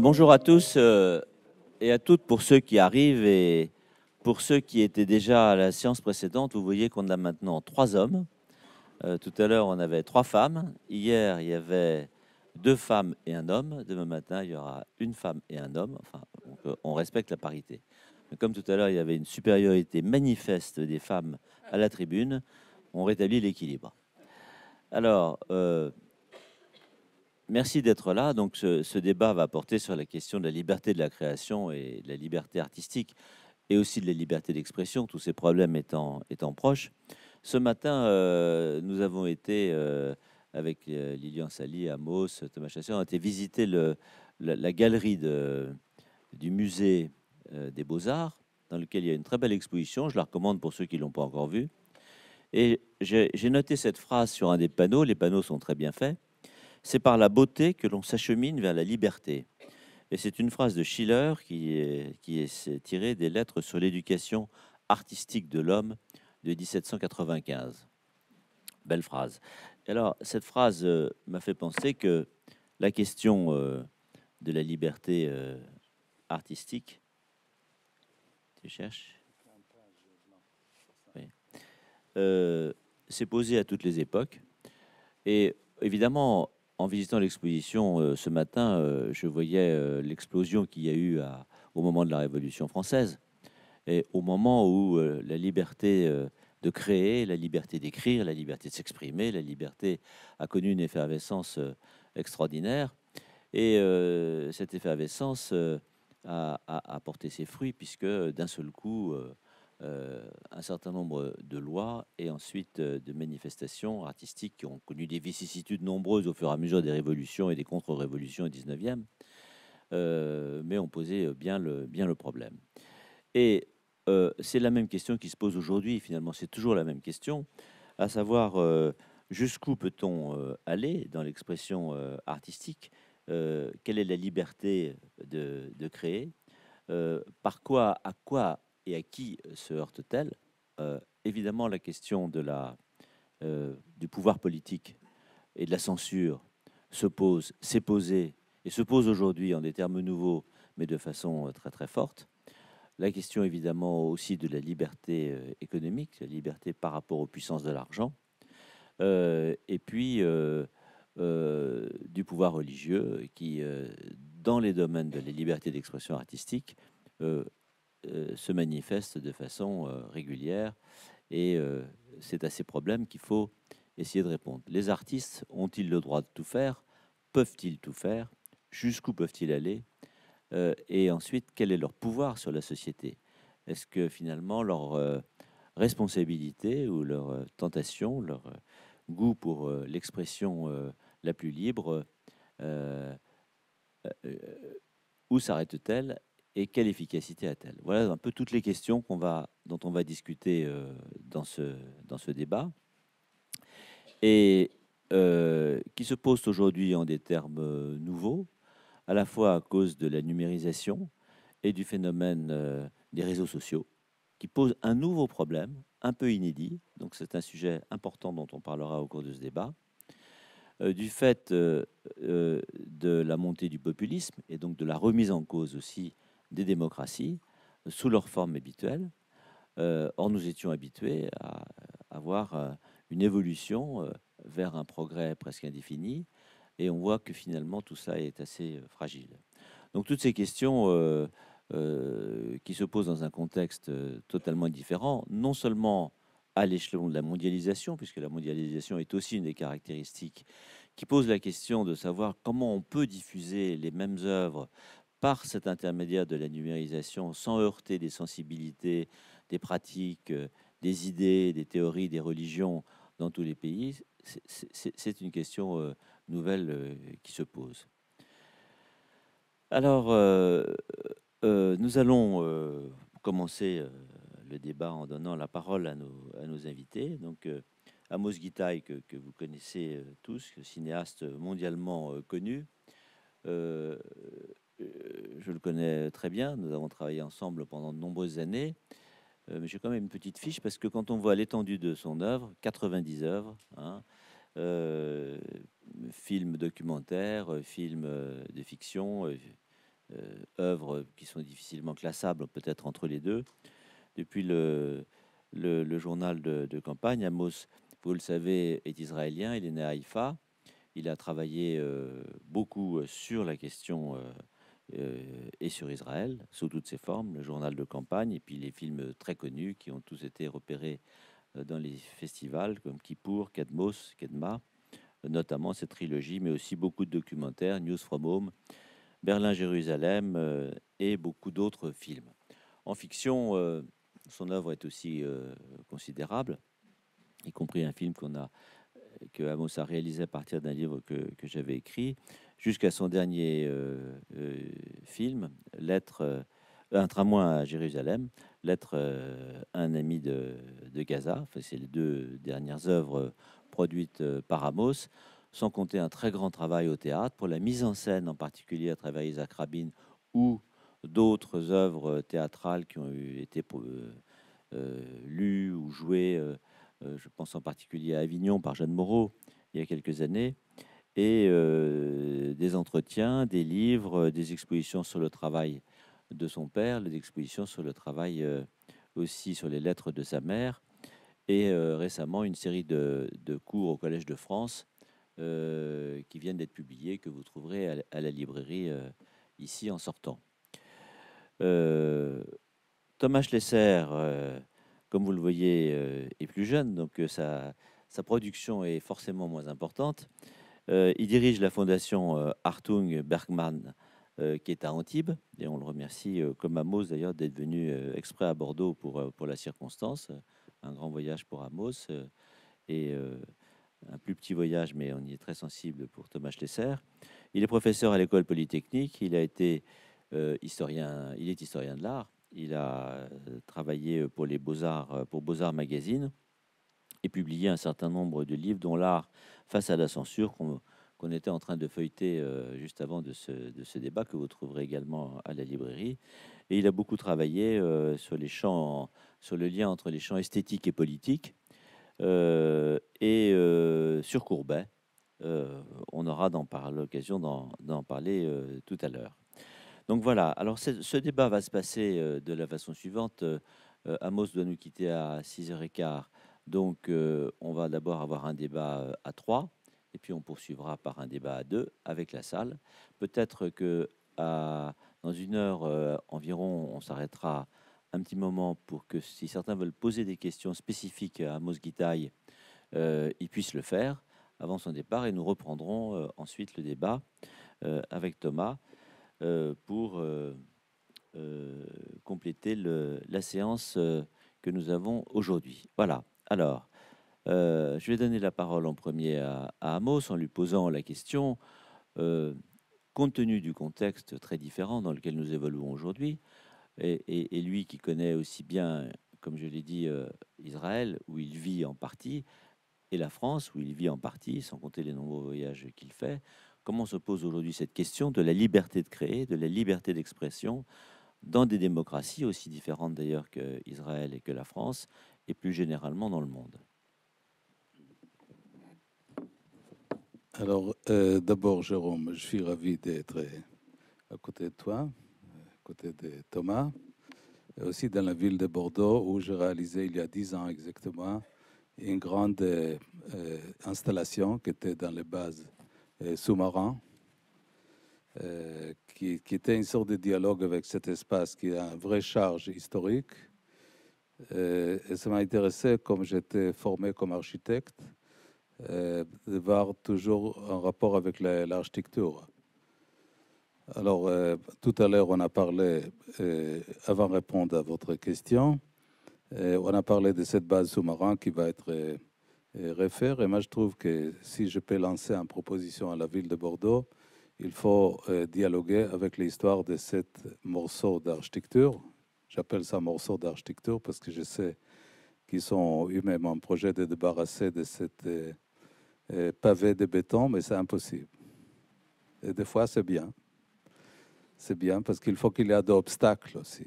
bonjour à tous euh, et à toutes pour ceux qui arrivent et pour ceux qui étaient déjà à la séance précédente. Vous voyez qu'on a maintenant trois hommes. Euh, tout à l'heure, on avait trois femmes. Hier, il y avait deux femmes et un homme. Demain matin, il y aura une femme et un homme. Enfin, euh, on respecte la parité. comme tout à l'heure, il y avait une supériorité manifeste des femmes à la tribune, on rétablit l'équilibre. Alors, Merci d'être là. Donc, ce, débat va porter sur la question de la liberté de la création et de la liberté artistique et aussi de la liberté d'expression, tous ces problèmes étant, étant proches. Ce matin, euh, nous avons été euh, avec euh, Lilian Sali, Amos, Thomas Chassé, on a été visiter le, la, galerie de, du musée des Beaux-Arts, dans lequel il y a une très belle exposition. Je la recommande pour ceux qui ne l'ont pas encore vue. Et j'ai noté cette phrase sur un des panneaux. Les panneaux sont très bien faits. C'est par la beauté que l'on s'achemine vers la liberté. Et c'est une phrase de Schiller qui est, tirée des lettres sur l'éducation artistique de l'homme de 1795. Belle phrase. Alors, cette phrase euh, m'a fait penser que la question euh, de la liberté euh, artistique, tu cherches oui. s'est posée à toutes les époques. Et évidemment, en visitant l'exposition euh, ce matin, euh, je voyais euh, l'explosion qu'il y a eu au moment de la Révolution française et au moment où la liberté de créer, la liberté d'écrire, la liberté de s'exprimer, la liberté a connu une effervescence extraordinaire. Et cette effervescence a, a, a, porté ses fruits puisque d'un seul coup, euh, un certain nombre de lois et ensuite euh, de manifestations artistiques qui ont connu des vicissitudes nombreuses au fur et à mesure des révolutions et des contre-révolutions au 19e, euh, mais ont posé bien le, bien le problème. Et c'est la même question qui se pose aujourd'hui, finalement, c'est toujours la même question, à savoir jusqu'où peut-on aller dans l'expression artistique, quelle est la liberté de, de créer, par quoi, à quoi et à qui euh, se heurte-t-elle euh, Évidemment, la question de la, euh, du pouvoir politique et de la censure se pose, s'est posée et se pose aujourd'hui en des termes nouveaux, mais de façon très très forte. La question évidemment aussi de la liberté économique, la liberté par rapport aux puissances de l'argent, et puis du pouvoir religieux qui, dans les domaines de la liberté d'expression artistique, euh, se manifestent de façon euh, régulière. Et euh, c'est à ces problèmes qu'il faut essayer de répondre. Les artistes ont-ils le droit de tout faire Peuvent-ils tout faire Jusqu'où peuvent-ils aller Et ensuite, quel est leur pouvoir sur la société Est-ce que finalement leur responsabilité ou leur tentation, leur goût pour l'expression la plus libre, où s'arrête-t-elle et quelle efficacité a-t-elle Voilà un peu toutes les questions qu'on va, dont on va discuter euh, dans, ce, dans ce débat et euh, qui se posent aujourd'hui en des termes euh, nouveaux, à la fois à cause de la numérisation et du phénomène des réseaux sociaux, qui pose un nouveau problème, un peu inédit, donc c'est un sujet important dont on parlera au cours de ce débat, du fait de la montée du populisme et donc de la remise en cause aussi des démocraties euh, sous leur forme habituelle. Euh, or, nous étions habitués à avoir euh, une évolution vers un progrès presque indéfini, et on voit que finalement tout ça est assez fragile. Donc toutes ces questions qui se posent dans un contexte totalement différent, non seulement à l'échelon de la mondialisation, puisque la mondialisation est aussi une des caractéristiques qui pose la question de savoir comment on peut diffuser les mêmes œuvres par cet intermédiaire de la numérisation, sans heurter des sensibilités, des pratiques, euh, des idées, des théories, des religions dans tous les pays, c'est une question euh, nouvelle euh, qui se pose. Alors, nous allons commencer le débat en donnant la parole à nos, invités. Donc, Amos Gitaï, que, que, vous connaissez tous, cinéaste mondialement connu, euh, je le connais très bien, nous avons travaillé ensemble pendant de nombreuses années. Euh, mais j'ai quand même une petite fiche parce que quand on voit l'étendue de son œuvre, 90 œuvres, hein, euh, films documentaires, films de fiction, œuvres qui sont difficilement classables peut-être entre les deux, depuis le, journal de, de, campagne, Amos, vous le savez, est israélien, il est né à Haïfa, il a travaillé beaucoup sur la question euh, et sur Israël, sous toutes ses formes, le journal de campagne, et puis les films très connus qui ont tous été repérés euh, dans les festivals, comme Kippour, Kadmos, Kedma, notamment cette trilogie, mais aussi beaucoup de documentaires, News from Home, Berlin-Jérusalem, euh, et beaucoup d'autres films. En fiction, son œuvre est aussi considérable, y compris un film qu'on a que Amos a réalisé à partir d'un livre que, que j'avais écrit, jusqu'à son dernier euh, euh, film, Lettre, euh, Un tramway à Jérusalem, Lettre un ami de, Gaza. C'est les deux dernières œuvres produites par Amos, sans compter un très grand travail au théâtre pour la mise en scène, en particulier à travers Isaac Rabin ou d'autres œuvres théâtrales qui ont été lues ou jouées. je pense en particulier à Avignon par Jeanne Moreau il y a quelques années et des entretiens, des livres, des expositions sur le travail de son père, des expositions sur le travail aussi sur les lettres de sa mère, et récemment une série de, de, cours au Collège de France qui viennent d'être publiés, que vous trouverez à, la librairie ici en sortant. Thomas Schlesser, comme vous le voyez, est plus jeune, donc sa, sa production est forcément moins importante. Euh, il dirige la fondation Hartung euh, Bergman, euh, qui est à Antibes, et on le remercie, comme Amos d'ailleurs, d'être venu exprès à Bordeaux pour, la circonstance. Un grand voyage pour Amos, et un plus petit voyage, mais on y est très sensible pour Thomas Schlesser. Il est professeur à l'école polytechnique, il a été historien, il est historien de l'art, il a travaillé pour les Beaux-Arts, pour Beaux-Arts Magazine, et publié un certain nombre de livres, dont L'art face à la censure, qu'on était en train de feuilleter euh, juste avant de ce, de ce, débat, que vous trouverez également à la librairie. Et il a beaucoup travaillé euh, sur, les champs, sur le lien entre les champs esthétiques et politiques. Euh, et sur Courbet, on aura l'occasion d'en parler tout à l'heure. Donc voilà, alors ce débat va se passer de la façon suivante. Amos doit nous quitter à 6h15 donc, euh, on va d'abord avoir un débat euh, à trois, et puis on poursuivra par un débat à deux avec la salle. Peut-être que dans une heure euh, environ, on s'arrêtera un petit moment pour que si certains veulent poser des questions spécifiques à Amos ils puissent le faire avant son départ, et nous reprendrons ensuite le débat avec Thomas pour compléter la séance que nous avons aujourd'hui. Voilà. Alors, euh, je vais donner la parole en premier à, Amos en lui posant la question, euh, compte tenu du contexte très différent dans lequel nous évoluons aujourd'hui, et, lui qui connaît aussi bien, comme je l'ai dit, euh, Israël, où il vit en partie, et la France, où il vit en partie, sans compter les nombreux voyages qu'il fait, comment se pose aujourd'hui cette question de la liberté de créer, de la liberté d'expression dans des démocraties aussi différentes d'ailleurs qu'Israël et que la France, et plus généralement dans le monde Alors, euh, d'abord, Jérôme, je suis ravi d'être euh, à côté de toi, à côté de Thomas, et aussi dans la ville de Bordeaux où j'ai réalisé il y a dix ans exactement une grande euh, installation qui était dans les bases sous-marins, qui, qui était une sorte de dialogue avec cet espace qui a une vraie charge historique euh, et, ça m'a intéressé, comme j'étais formé comme architecte, euh, de voir toujours un rapport avec l'architecture. Alors, euh, tout à l'heure, on a parlé, avant de répondre à votre question, on a parlé de cette base sous-marin qui va être refaire. Et moi, je trouve que si je peux lancer une proposition à la ville de Bordeaux, il faut dialoguer avec l'histoire de ce morceau d'architecture j'appelle ça morceau d'architecture parce que je sais qu'ils sont eux-mêmes un projet de débarrasser de cette euh, euh, pavé de béton, mais c'est impossible. Et des fois, c'est bien. C'est bien parce qu'il faut qu'il y ait d'obstacles aussi.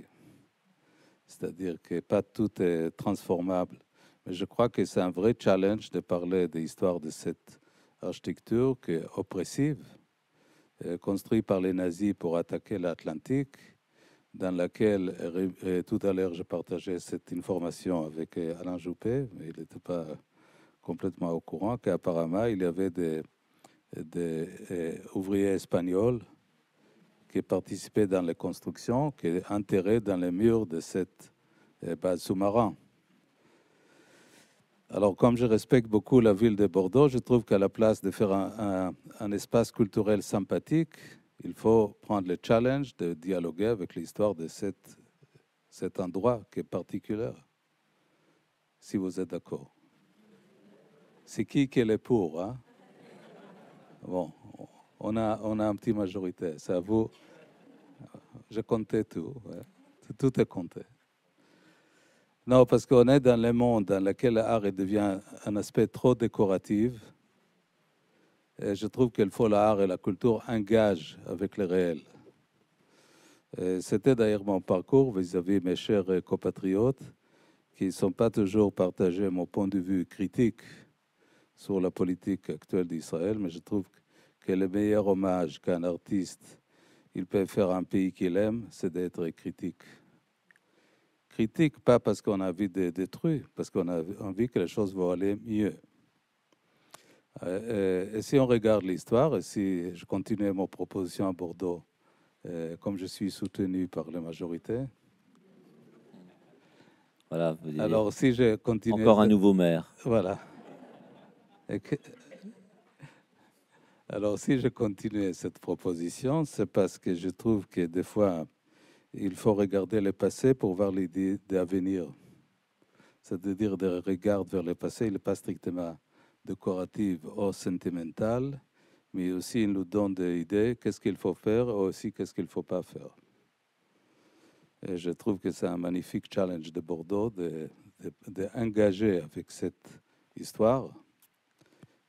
C'est-à-dire que pas tout est transformable. Mais je crois que c'est un vrai challenge de parler de l'histoire de cette architecture qui est oppressive, euh, construite par les nazis pour attaquer l'Atlantique, dans laquelle, euh, euh, tout à l'heure, je partageais cette information avec euh, Alain Juppé, mais il n'était pas complètement au courant qu'apparemment, il y avait des, ouvriers espagnols qui participaient dans les constructions, qui étaient enterrés dans les murs de cette base sous marin Alors, comme je respecte beaucoup la ville de Bordeaux, je trouve qu'à la place de faire un espace culturel sympathique, il faut prendre le challenge de dialoguer avec l'histoire de cet endroit qui est particulier, si vous êtes d'accord. C'est qui qui est pour hein? Bon, on a, on a un petit majorité, ça vous. Je comptais tout, tout, tout est compté. Non, parce qu'on est dans le monde dans lequel l'art devient un aspect trop décoratif je trouve que faut l'art et la culture engagent avec le réel. C'était d'ailleurs mon parcours vis-à-vis mes chers compatriotes qui ne sont pas toujours partagés mon point de vue critique sur la politique actuelle d'Israël, mais je trouve que le meilleur hommage qu'un artiste il peut faire à un pays qu'il aime, c'est d'être critique. Critique, pas parce qu'on a envie de détruire, parce qu'on a envie que les choses vont aller mieux. Euh, euh, et si on regarde l'histoire, et si je continue mon proposition à Bordeaux, euh, comme je suis soutenu par la majorité. Voilà. Alors, si je continue. Encore un nouveau maire. Voilà. Alors, si je continue cette proposition, c'est parce que je trouve que des fois, il faut regarder le passé pour voir l'idée d'avenir. C'est-à-dire des regards vers le passé, il n'est pas strictement décorative ou sentimentale, mais aussi il nous donne des idées, qu'est-ce qu'il faut faire ou aussi qu'est-ce qu'il ne faut pas faire. Et je trouve que c'est un magnifique challenge de Bordeaux d'engager de, de, avec cette histoire,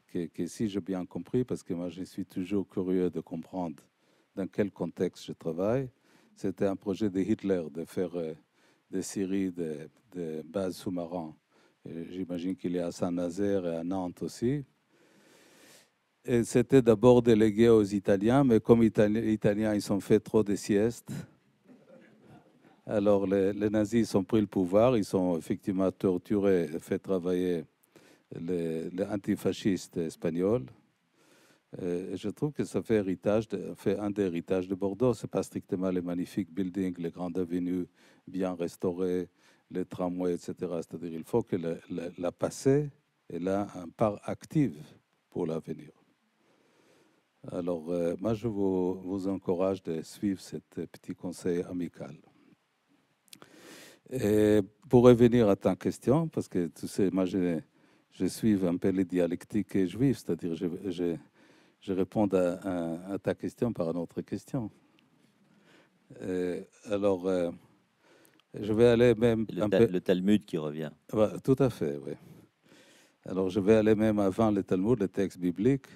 que, si j'ai bien compris, parce que moi je suis toujours curieux de comprendre dans quel contexte je travaille, c'était un projet de Hitler de faire euh, des séries de, de bases sous-marins J'imagine qu'il est à Saint-Nazaire et à Nantes aussi. Et c'était d'abord délégué aux Italiens, mais comme les Italiens, ils ont fait trop de siestes. Alors les, nazis ont pris le pouvoir, ils ont effectivement torturé et fait travailler les, antifascistes espagnols. Et je trouve que ça fait, héritage fait un des héritages de Bordeaux. Ce n'est pas strictement les magnifiques buildings, les grandes avenues bien restaurées, les tramways, etc. C'est-à-dire qu'il faut que la passée ait là un part active pour l'avenir. Alors, euh, moi, je vous, encourage de suivre ce euh, petit conseil amical. Et pour revenir à ta question, parce que tu sais, moi, je, je suis un peu les dialectiques juif, c'est-à-dire je, je, réponds à, ta question par une autre question. Euh, alors, je vais aller même. Le, Talmud qui revient. tout à fait, oui. Alors je vais aller même avant le Talmud, le texte biblique,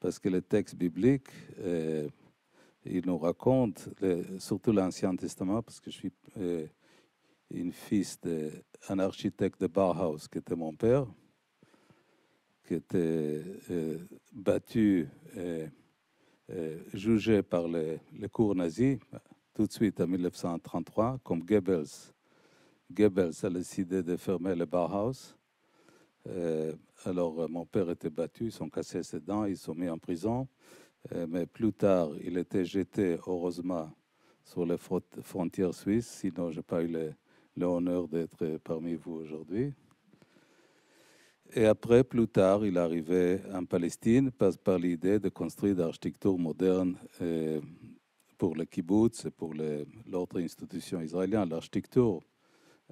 parce que le texte biblique, euh, il nous raconte, surtout l'Ancien Testament, parce que je suis euh, une fils d'un architecte de Bauhaus qui était mon père, qui était euh, battu battu, jugé par les, les cours nazis tout de suite en 1933, comme Goebbels. Goebbels a décidé de fermer le Bauhaus. Euh, alors, euh, mon père était battu, ils ont cassé ses dents, ils sont mis en prison. Euh, mais plus tard, il était jeté, heureusement, sur les frontières suisses. Sinon, je n'ai pas eu l'honneur d'être parmi vous aujourd'hui. Et après, plus tard, il arrivait en Palestine, passe par l'idée de construire l'architecture moderne. Et, pour le kibbutz et pour l'autre institution israélienne, l'architecture.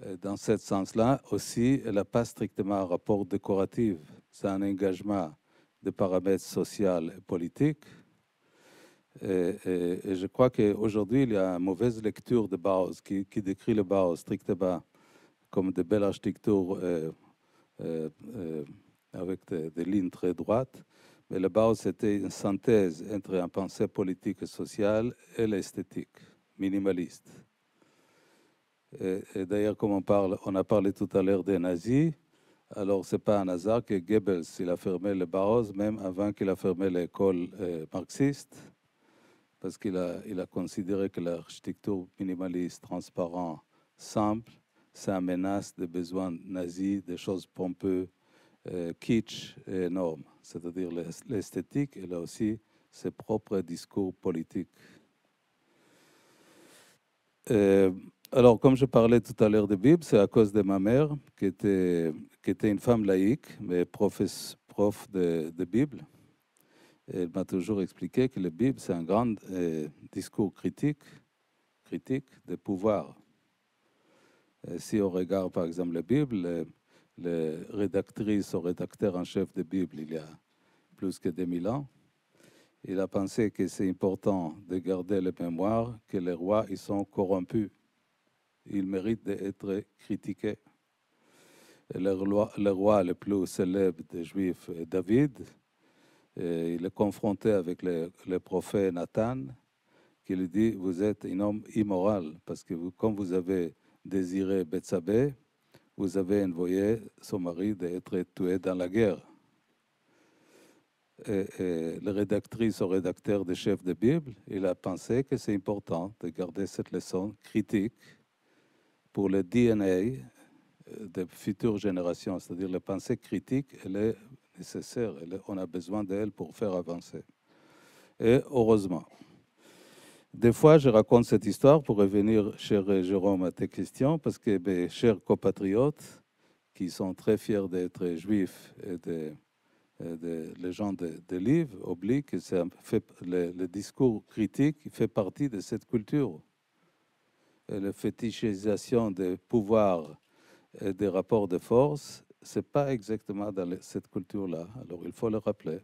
Euh, dans ce sens-là, aussi, elle n'a pas strictement un rapport décoratif. C'est un engagement de paramètres sociaux et politiques. Et, je crois qu'aujourd'hui, il y a une mauvaise lecture de Bauhaus qui, décrit le Bauhaus strictement comme de belles architectures euh, euh, avec des lignes très droites. Mais le était c'était une synthèse entre un pensée politique et sociale et l'esthétique minimaliste. Et, d'ailleurs, comme on, a parlé tout à l'heure des nazis, alors ce n'est pas un hasard que Goebbels, il a fermé le Bauhaus même avant qu'il a fermé l'école euh, marxiste, parce qu'il a, a considéré que l'architecture minimaliste, transparente, simple, c'est une menace des besoins nazis, des choses pompeuses euh, kitsch énorme, c'est-à-dire l'esthétique, elle a aussi ses propres discours politiques. Euh, alors, comme je parlais tout à l'heure de Bible, c'est à cause de ma mère, qui était, qui était une femme laïque, mais professe, prof de, de, Bible. Elle m'a toujours expliqué que la Bible, c'est un grand euh, discours critique, critique de pouvoir. si on regarde, par exemple, la Bible, les rédactrices ou rédacteur en chef de Bible il y a plus que 2000 ans. Il a pensé que c'est important de garder les mémoire, que les rois, ils sont corrompus. Ils méritent d'être critiqués. le, roi, le roi le plus célèbre des Juifs est David. il est confronté avec le, prophète Nathan, qui lui dit, vous êtes un homme immoral, parce que vous, comme vous avez désiré Bethsabée, vous avez envoyé son mari d'être tué dans la guerre. Et, la rédactrice ou rédacteur des chefs de Bible, il a pensé que c'est important de garder cette leçon critique pour le DNA des futures générations, c'est-à-dire la pensée critique, elle est nécessaire, on a besoin d'elle pour faire avancer. Et heureusement. Des fois, je raconte cette histoire pour revenir, cher Jérôme, à tes questions, parce que mes chers compatriotes, qui sont très fiers d'être juifs et des de gens de, de oublient que fait, le, discours critique fait partie de cette culture. Et la fétichisation des pouvoirs et des rapports de force, ce n'est pas exactement dans cette culture-là. Alors, il faut le rappeler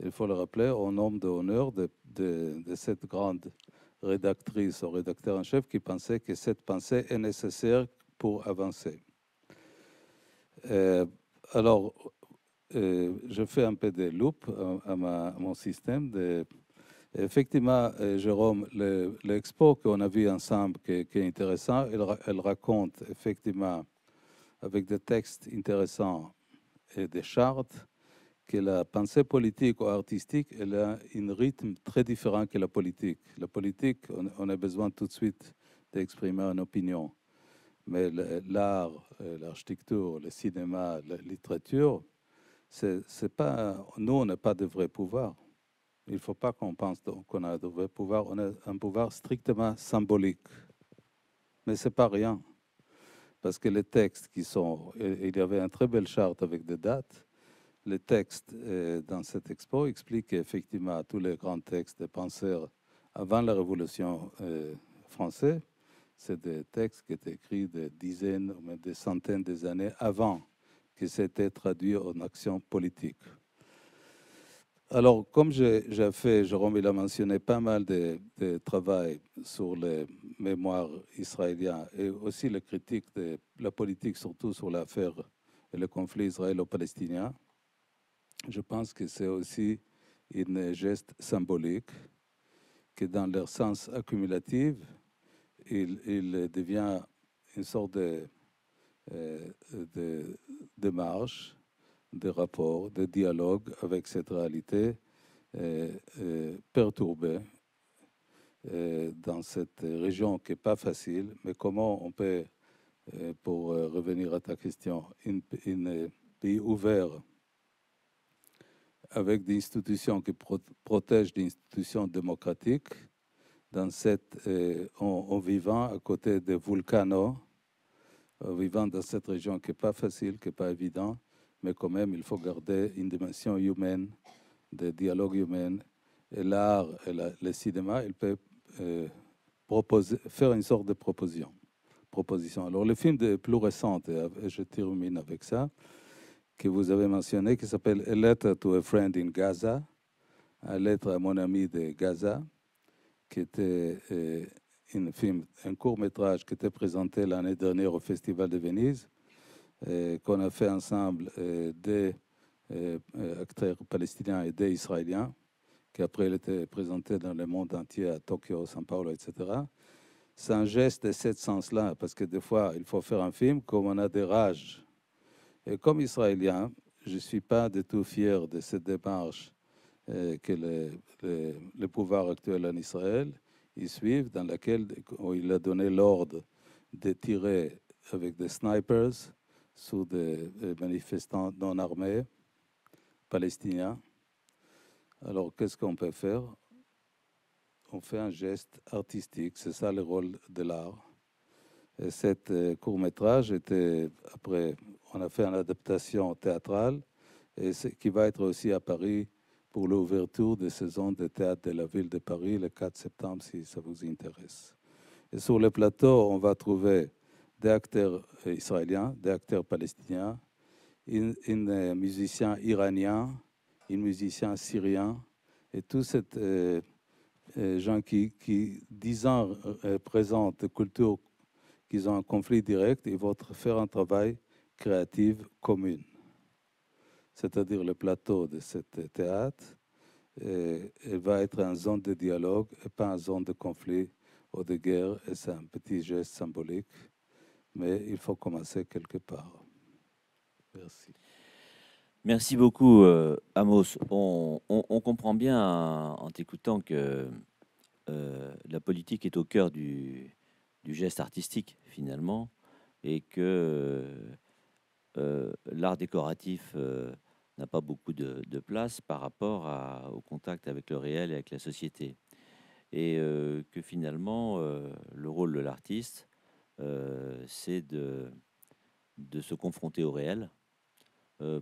il faut le rappeler, au nom d'honneur de, de, cette grande rédactrice ou rédacteur en chef qui pensait que cette pensée est nécessaire pour avancer. Euh, alors, euh, je fais un peu de loop euh, à, mon système. Effectivement, Jérôme, l'expo qu'on a vu ensemble, qui, est intéressant, elle, raconte effectivement, avec des textes intéressants et des chartes, que la pensée politique ou artistique, elle a un rythme très différent que la politique. La politique, on, a besoin tout de suite d'exprimer une opinion. Mais l'art, euh, l'architecture, le cinéma, la littérature, c'est pas, nous, on n'a pas de vrai pouvoir. Il ne faut pas qu'on pense qu'on a de vrai pouvoir. On a un pouvoir strictement symbolique. Mais ce n'est pas rien. Parce que les textes qui sont... Il y avait une très belle charte avec des dates les textes euh, dans cette expo expliquent effectivement tous les grands textes des penseurs avant la Révolution euh, française. C'est des textes qui étaient écrits des dizaines ou même des centaines d'années avant aient été traduits en action politique. Alors, comme j'ai fait, Jérôme, il a mentionné pas mal de, travail sur les mémoires israéliens et aussi les critiques de la politique, surtout sur l'affaire et le conflit israélo-palestinien je pense que c'est aussi un geste symbolique que dans leur sens accumulatif, il, devient une sorte de, démarche, euh, de, de rapport, de dialogue avec cette réalité euh, euh, perturbée dans cette région qui n'est pas facile, mais comment on peut, pour revenir à ta question, un pays ouvert avec des institutions qui protègent des institutions démocratiques, euh, en, vivant à côté des Vulcano, en euh, vivant dans cette région qui n'est pas facile, qui n'est pas évident, mais quand même, il faut garder une dimension humaine, des dialogues humains. Et l'art et le cinéma, il peut euh, faire une sorte de proposition. proposition. Alors, le film le plus récent, et je termine avec ça, que vous avez mentionné, qui s'appelle A Letter to a Friend in Gaza, A lettre à mon ami de Gaza, qui était euh, un, film, un court métrage qui était présenté l'année dernière au Festival de Venise, euh, qu'on a fait ensemble euh, des acteurs palestiniens et des Israéliens, qui après il était présenté dans le monde entier à Tokyo, São Paulo, etc. C'est un geste de ce sens-là, parce que des fois, il faut faire un film, comme on a des rages et comme Israélien, je ne suis pas du tout fier de cette démarche euh, que le, le, pouvoir actuel en Israël y suivent, dans laquelle il a donné l'ordre de tirer avec des snipers sur des manifestants non armés palestiniens. Alors qu'est-ce qu'on peut faire On fait un geste artistique, c'est ça le rôle de l'art euh, cet euh, court métrage était, après, on a fait une adaptation théâtrale et qui va être aussi à Paris pour l'ouverture des saisons de théâtre de la ville de Paris le 4 septembre, si ça vous intéresse. Et sur le plateau, on va trouver des acteurs euh, israéliens, des acteurs palestiniens, un musicien iranien, un musicien syrien, et tous ces gens qui, qui, dix ans, représentent culture qu'ils ont un conflit direct, ils vont faire un travail créatif commun. C'est-à-dire le plateau de ce théâtre, elle va être une zone de dialogue et pas une zone de conflit ou de guerre. Et c'est un petit geste symbolique, mais il faut commencer quelque part. Merci. Merci beaucoup, euh, Amos. On, comprend bien en, t'écoutant que euh, la politique est au cœur du, du geste artistique finalement, et que euh, euh, l'art décoratif euh, n'a pas beaucoup de, place par rapport au contact avec le réel et avec la société. Et que finalement, le rôle de l'artiste, c'est de, se confronter au réel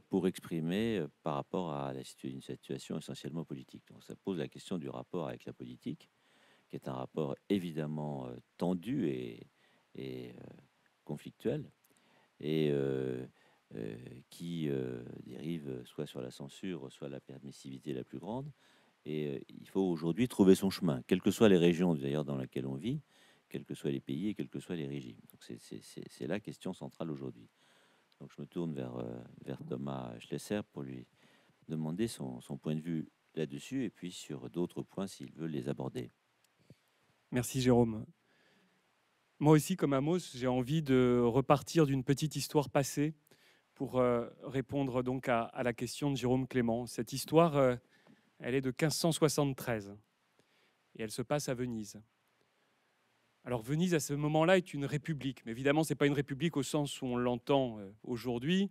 pour exprimer par rapport à la, situation essentiellement politique. Donc ça pose la question du rapport avec la politique qui est un rapport évidemment euh, tendu et, euh, conflictuel, et euh, qui dérive soit sur la censure, soit la permissivité la plus grande. Et il faut aujourd'hui trouver son chemin, quelles que soient les régions d'ailleurs dans lesquelles on vit, quels que soient les pays et quels que soient les régimes. Donc c'est la question centrale aujourd'hui. Donc je me tourne vers, vers Thomas Schlesser pour lui demander son, son point de vue là-dessus et puis sur d'autres points s'il veut les aborder. Merci Jérôme. Moi aussi, comme Amos, j'ai envie de repartir d'une petite histoire passée pour euh, répondre donc à, la question de Jérôme Clément. Cette histoire, euh, elle est de 1573 et elle se passe à Venise. Alors Venise, à ce moment-là, est une république. Mais évidemment, ce n'est pas une république au sens où on l'entend euh, aujourd'hui.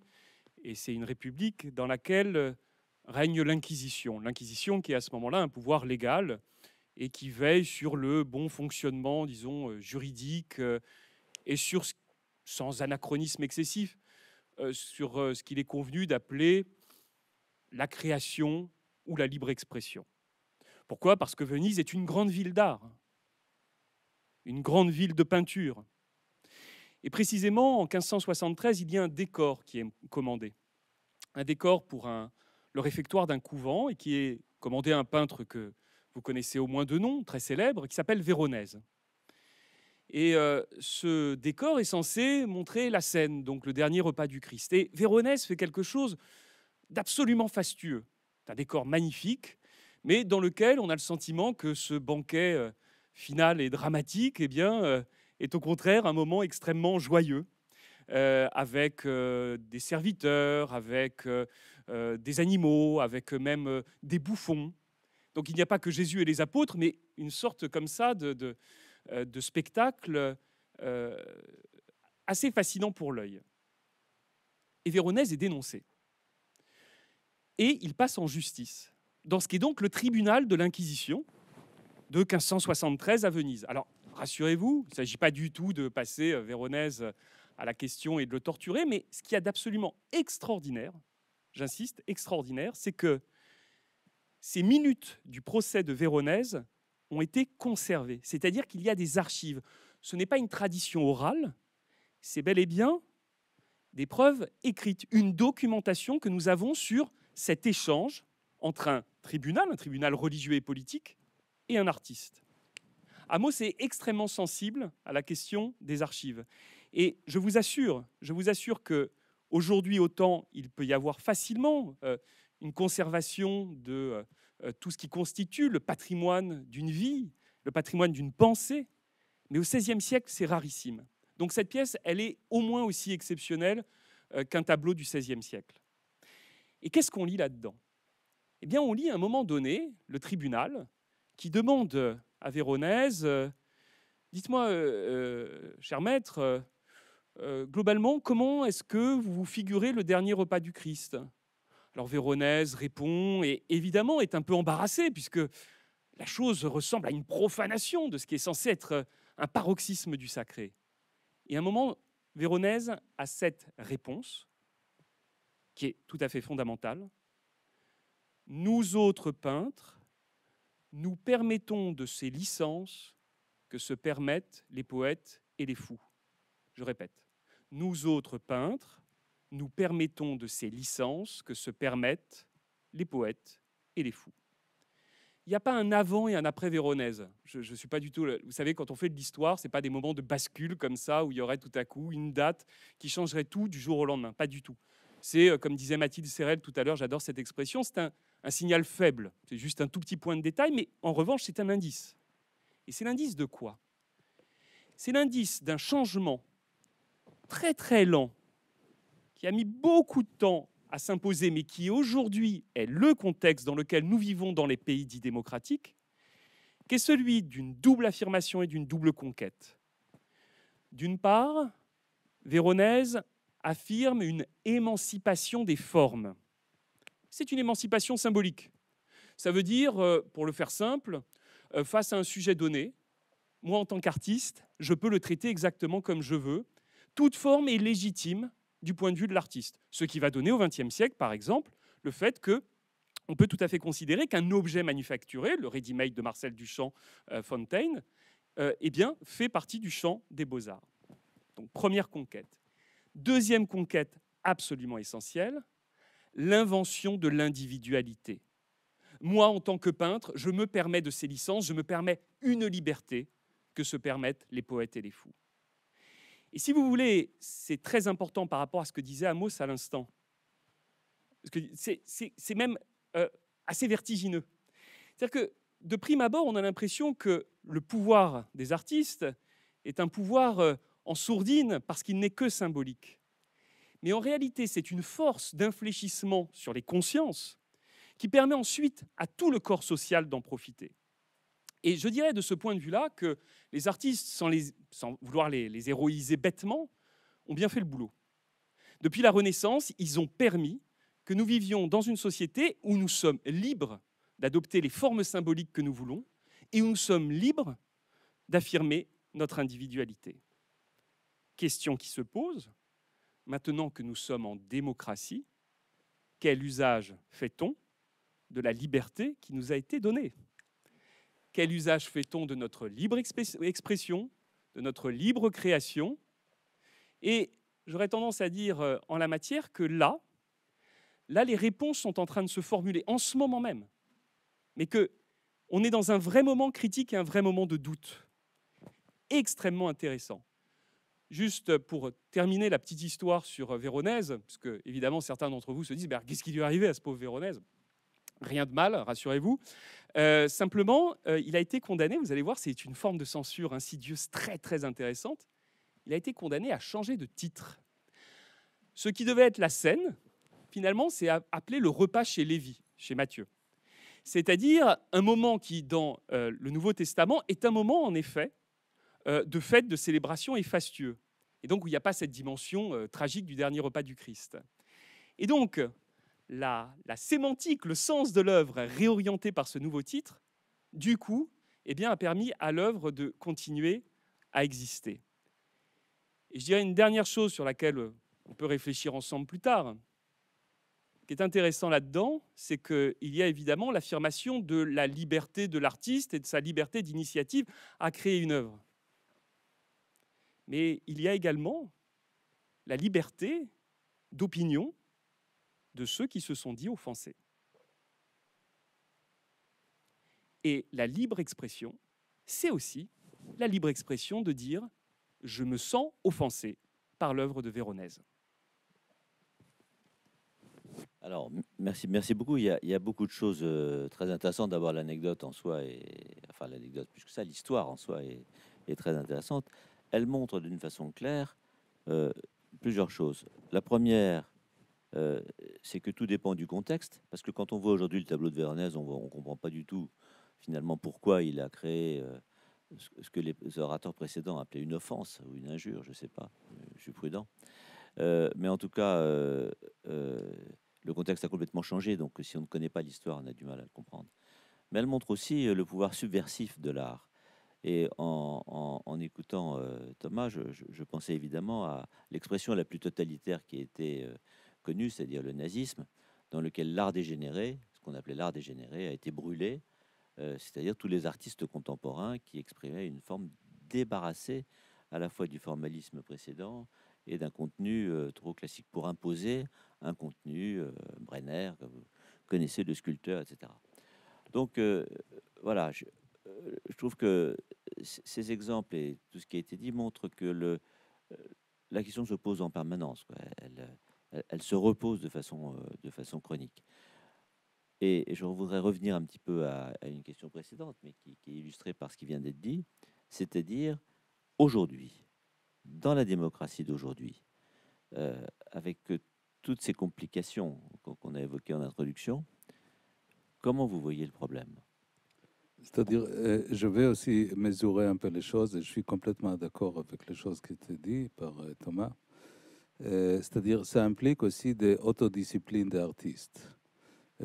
Et c'est une république dans laquelle règne l'Inquisition. L'Inquisition qui est à ce moment-là un pouvoir légal et qui veille sur le bon fonctionnement, disons, euh, juridique euh, et sur, sans anachronisme excessif, euh, sur ce qu'il est convenu d'appeler la création ou la libre expression. Pourquoi Parce que Venise est une grande ville d'art, une grande ville de peinture. Et précisément, en 1573, il y a un décor qui est commandé. Un décor pour le réfectoire d'un couvent et qui est commandé à un peintre que vous connaissez au moins deux noms très célèbres, qui s'appelle Véronèse. Et euh, ce décor est censé montrer la scène, donc le dernier repas du Christ. Et Véronèse fait quelque chose d'absolument fastueux. C'est un décor magnifique, mais dans lequel on a le sentiment que ce banquet euh, final et dramatique eh bien, euh, est au contraire un moment extrêmement joyeux. avec des serviteurs, avec des animaux, avec même des bouffons. Donc il n'y a pas que Jésus et les apôtres, mais une sorte comme ça de, euh, spectacle euh, assez fascinant pour l'œil. Et Véronèse est dénoncé. Et il passe en justice, dans ce qui est donc le tribunal de l'Inquisition de 1573 à Venise. Alors, rassurez-vous, il ne s'agit pas du tout de passer euh, Véronèse à la question et de le torturer, mais ce qui y a d'absolument extraordinaire, j'insiste, extraordinaire, c'est que ces minutes du procès de Véronèse ont été conservées, c'est-à-dire qu'il y a des archives. Ce n'est pas une tradition orale, c'est bel et bien des preuves écrites, une documentation que nous avons sur cet échange entre un tribunal, un tribunal religieux et politique, et un artiste. Amos est extrêmement sensible à la question des archives. Et je vous assure, je vous assure que aujourd'hui, autant il peut y avoir facilement euh, une conservation de euh, tout ce qui constitue le patrimoine d'une vie, le patrimoine d'une pensée. Mais au XVIe siècle, c'est rarissime. Donc cette pièce, elle est au moins aussi exceptionnelle euh, qu'un tableau du XVIe siècle. Et qu'est-ce qu'on lit là-dedans Eh bien, on lit à un moment donné le tribunal qui demande à Véronèse, euh, dites-moi, cher maître, globalement, comment est-ce que vous vous figurez le dernier repas du Christ alors Véronèse répond et évidemment est un peu embarrassée puisque la chose ressemble à une profanation de ce qui est censé être euh, un paroxysme du sacré. Et à un moment, Véronèse a cette réponse qui est tout à fait fondamentale. Nous autres peintres, nous permettons de ces licences que se permettent les poètes et les fous. Je répète, nous autres peintres, nous permettons de ces licences que se permettent les poètes et les fous. Il n'y a pas un avant et un après Véronèse. Je ne suis pas du tout. Vous savez, quand on fait de l'histoire, c'est pas des moments de bascule comme ça où il y aurait tout à coup une date qui changerait tout du jour au lendemain. Pas du tout. C'est euh, comme disait Mathilde Serrel tout à l'heure. J'adore cette expression. C'est un signal faible. C'est juste un tout petit point de détail, mais en revanche, c'est un indice. Et c'est l'indice de quoi C'est l'indice d'un changement très très lent a mis beaucoup de temps à s'imposer, mais qui aujourd'hui est le contexte dans lequel nous vivons dans les pays dits démocratiques, qui est celui d'une double affirmation et d'une double conquête. D'une part, Véronèse affirme une émancipation des formes. C'est une émancipation symbolique. Ça veut dire, euh, pour le faire simple, euh, face à un sujet donné, moi en tant qu'artiste, je peux le traiter exactement comme je veux. Toute forme est légitime du point de vue de l'artiste. Ce qui va donner au XXe siècle, par exemple, le fait que on peut tout à fait considérer qu'un objet manufacturé, le ready-made de Marcel Duchamp euh, Fontaine, euh, eh bien, fait partie du champ des beaux-arts. Donc, première conquête. Deuxième conquête absolument essentielle, l'invention de l'individualité. Moi, en tant que peintre, je me permets de ces licences, je me permets une liberté que se permettent les poètes et les fous. Et si vous voulez, c'est très important par rapport à ce que disait Amos à l'instant. C'est même euh, assez vertigineux. C'est-à-dire que de prime abord, on a l'impression que le pouvoir des artistes est un pouvoir euh, en sourdine parce qu'il n'est que symbolique. Mais en réalité, c'est une force d'infléchissement sur les consciences qui permet ensuite à tout le corps social d'en profiter. Et je dirais de ce point de vue-là que les artistes, sans, vouloir les héroïser bêtement, ont bien fait le boulot. Depuis la Renaissance, ils ont permis que nous vivions dans une société où nous sommes libres d'adopter les formes symboliques que nous voulons et où nous sommes libres d'affirmer notre individualité. Question qui se pose, maintenant que nous sommes en démocratie, quel usage fait-on de la liberté qui nous a été donnée quel usage fait-on de notre libre expression, de notre libre création Et j'aurais tendance à dire euh, en la matière que là, là, les réponses sont en train de se formuler en ce moment même, mais que on est dans un vrai moment critique et un vrai moment de doute, extrêmement intéressant. Juste pour terminer la petite histoire sur euh, Véronèse, parce que évidemment certains d'entre vous se disent, qu'est-ce qui lui est arrivé à ce pauvre Véronèse Rien de mal, rassurez-vous. Euh, simplement, euh, il a été condamné, vous allez voir, c'est une forme de censure insidieuse très très intéressante. Il a été condamné à changer de titre. Ce qui devait être la scène, finalement, c'est appelé le repas chez Lévi, chez Matthieu. C'est-à-dire un moment qui, dans euh, le Nouveau Testament, est un moment, en effet, de fête, de célébration et fastueux. Et donc, il n'y a pas cette dimension tragique du dernier repas du Christ. Et donc, la, sémantique, le sens de l'œuvre réorienté par ce nouveau titre, du coup, eh bien, a permis à l'œuvre de continuer à exister. Et je dirais une dernière chose sur laquelle euh, on peut réfléchir ensemble plus tard, ce qui est intéressant là-dedans, c'est qu'il y a évidemment l'affirmation de la liberté de l'artiste et de sa liberté d'initiative à créer une œuvre. Mais il y a également la liberté d'opinion de ceux qui se sont dit offensés. Et la libre expression, c'est aussi la libre expression de dire je me sens offensé par l'œuvre de Véronèse. Alors, merci, merci beaucoup. Il y, a, beaucoup de choses euh, très intéressantes. D'abord, l'anecdote en soi, et enfin l'anecdote puisque ça, l'histoire en soi est, très intéressante. Elle montre d'une façon claire euh, plusieurs choses. La première, euh, c'est que tout dépend du contexte. Parce que quand on voit aujourd'hui le tableau de Véronèse, on ne comprend pas du tout finalement pourquoi il a créé euh, ce que les orateurs précédents appelaient une offense ou une injure, je ne sais pas, euh, je suis prudent. mais en tout cas, le contexte a complètement changé, donc si on ne connaît pas l'histoire, on a du mal à le comprendre. Mais elle montre aussi le pouvoir subversif de l'art. Et en, écoutant Thomas, je, je, pensais évidemment à l'expression la plus totalitaire qui a été c'est-à-dire le nazisme, dans lequel l'art dégénéré, ce qu'on appelait l'art dégénéré, a été brûlé, euh, c'est-à-dire tous les artistes contemporains qui exprimaient une forme débarrassée à la fois du formalisme précédent et d'un contenu euh, trop classique pour imposer un contenu euh, Brenner, vous connaissez le sculpteur, etc. Donc voilà, je, trouve que ces exemples et tout ce qui a été dit montrent que le, la question se pose en permanence. Elle, elle, se repose de façon, euh, de façon chronique. Et, je voudrais revenir un petit peu à, une question précédente, mais qui, est illustrée par ce qui vient d'être dit, c'est-à-dire aujourd'hui, dans la démocratie d'aujourd'hui, euh, avec euh, toutes ces complications qu'on a évoquées en introduction, comment vous voyez le problème c'est-à-dire, je vais aussi mesurer un peu les choses et je suis complètement d'accord avec les choses qui étaient dites par Thomas. Euh, c'est-à-dire, ça implique aussi des autodisciplines d'artistes.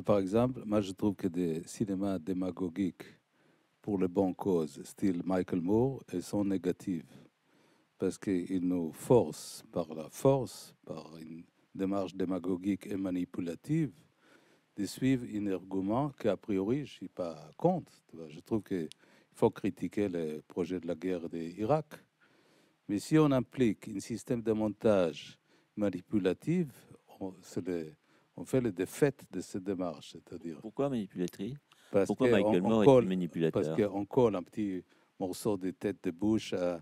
par exemple, moi je trouve que des cinémas démagogiques pour les bonnes causes, style Michael Moore, sont négatifs Parce qu'ils nous forcent par la force, par une démarche démagogique et manipulative, de suivre un argument a priori je ne suis pas contre. Je trouve qu'il faut critiquer le projet de la guerre d'Irak. Mais si on implique un système de montage manipulative, on, on fait les défaites de cette démarche. C'est-à-dire. Pourquoi manipulatrice parce Pourquoi Michael colle, manipulateur Parce qu'on colle un petit morceau de tête de bouche à,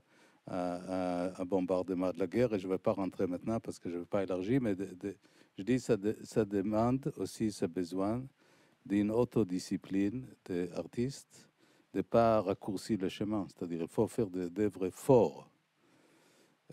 un bombardement de la guerre, et je ne vais pas rentrer maintenant parce que je ne veux pas élargir, mais je dis ça, ça demande aussi ce besoin d'une autodiscipline des artistes, de ne pas raccourcir le chemin. C'est-à-dire, il faut faire des œuvres fortes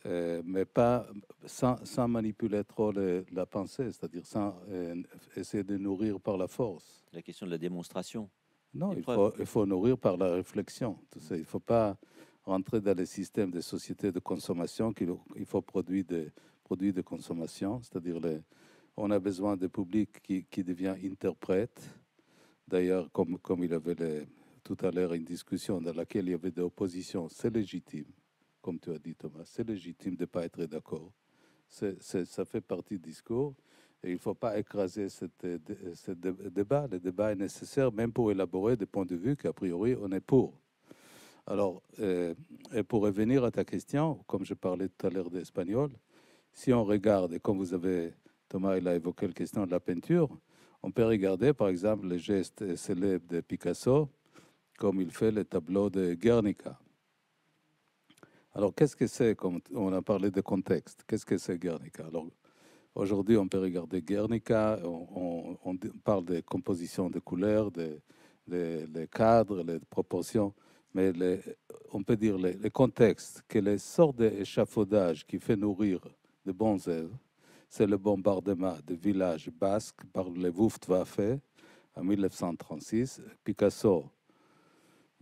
euh, mais pas sans, manipuler trop la pensée, c'est-à-dire sans euh, essayer de nourrir par la force. La question de la démonstration. Non, il faut, nourrir par la réflexion. il ne faut pas rentrer dans les systèmes des sociétés de consommation qu'il il faut produire des produits de consommation, c'est-à-dire on a besoin de public qui, qui devient interprète. D'ailleurs, comme, comme il avait tout à l'heure une discussion dans laquelle il y avait des oppositions, c'est légitime comme tu as dit Thomas, c'est légitime de ne pas être d'accord. C'est, ça fait partie du discours. Et il ne faut pas écraser euh, euh, ce euh, débat. Le débat est nécessaire même pour élaborer des points de vue qu'a priori on est pour. Alors, et pour revenir à ta question, comme je parlais tout à l'heure d'espagnol, si on regarde, et comme vous avez, Thomas, il a évoqué la question de la peinture, on peut regarder par exemple les gestes célèbres de Picasso, comme il fait le tableau de Guernica. Alors, qu'est-ce que c'est, comme on a parlé de contexte, qu'est-ce que c'est Guernica Alors, aujourd'hui, on peut regarder Guernica, on, parle des compositions de couleurs, des, cadres, des proportions, mais on peut dire les, le contexte, que les sortes d'échafaudage qui fait nourrir de bons œuvres, c'est le bombardement de villages basques par les Wuftwaffe en 1936. Picasso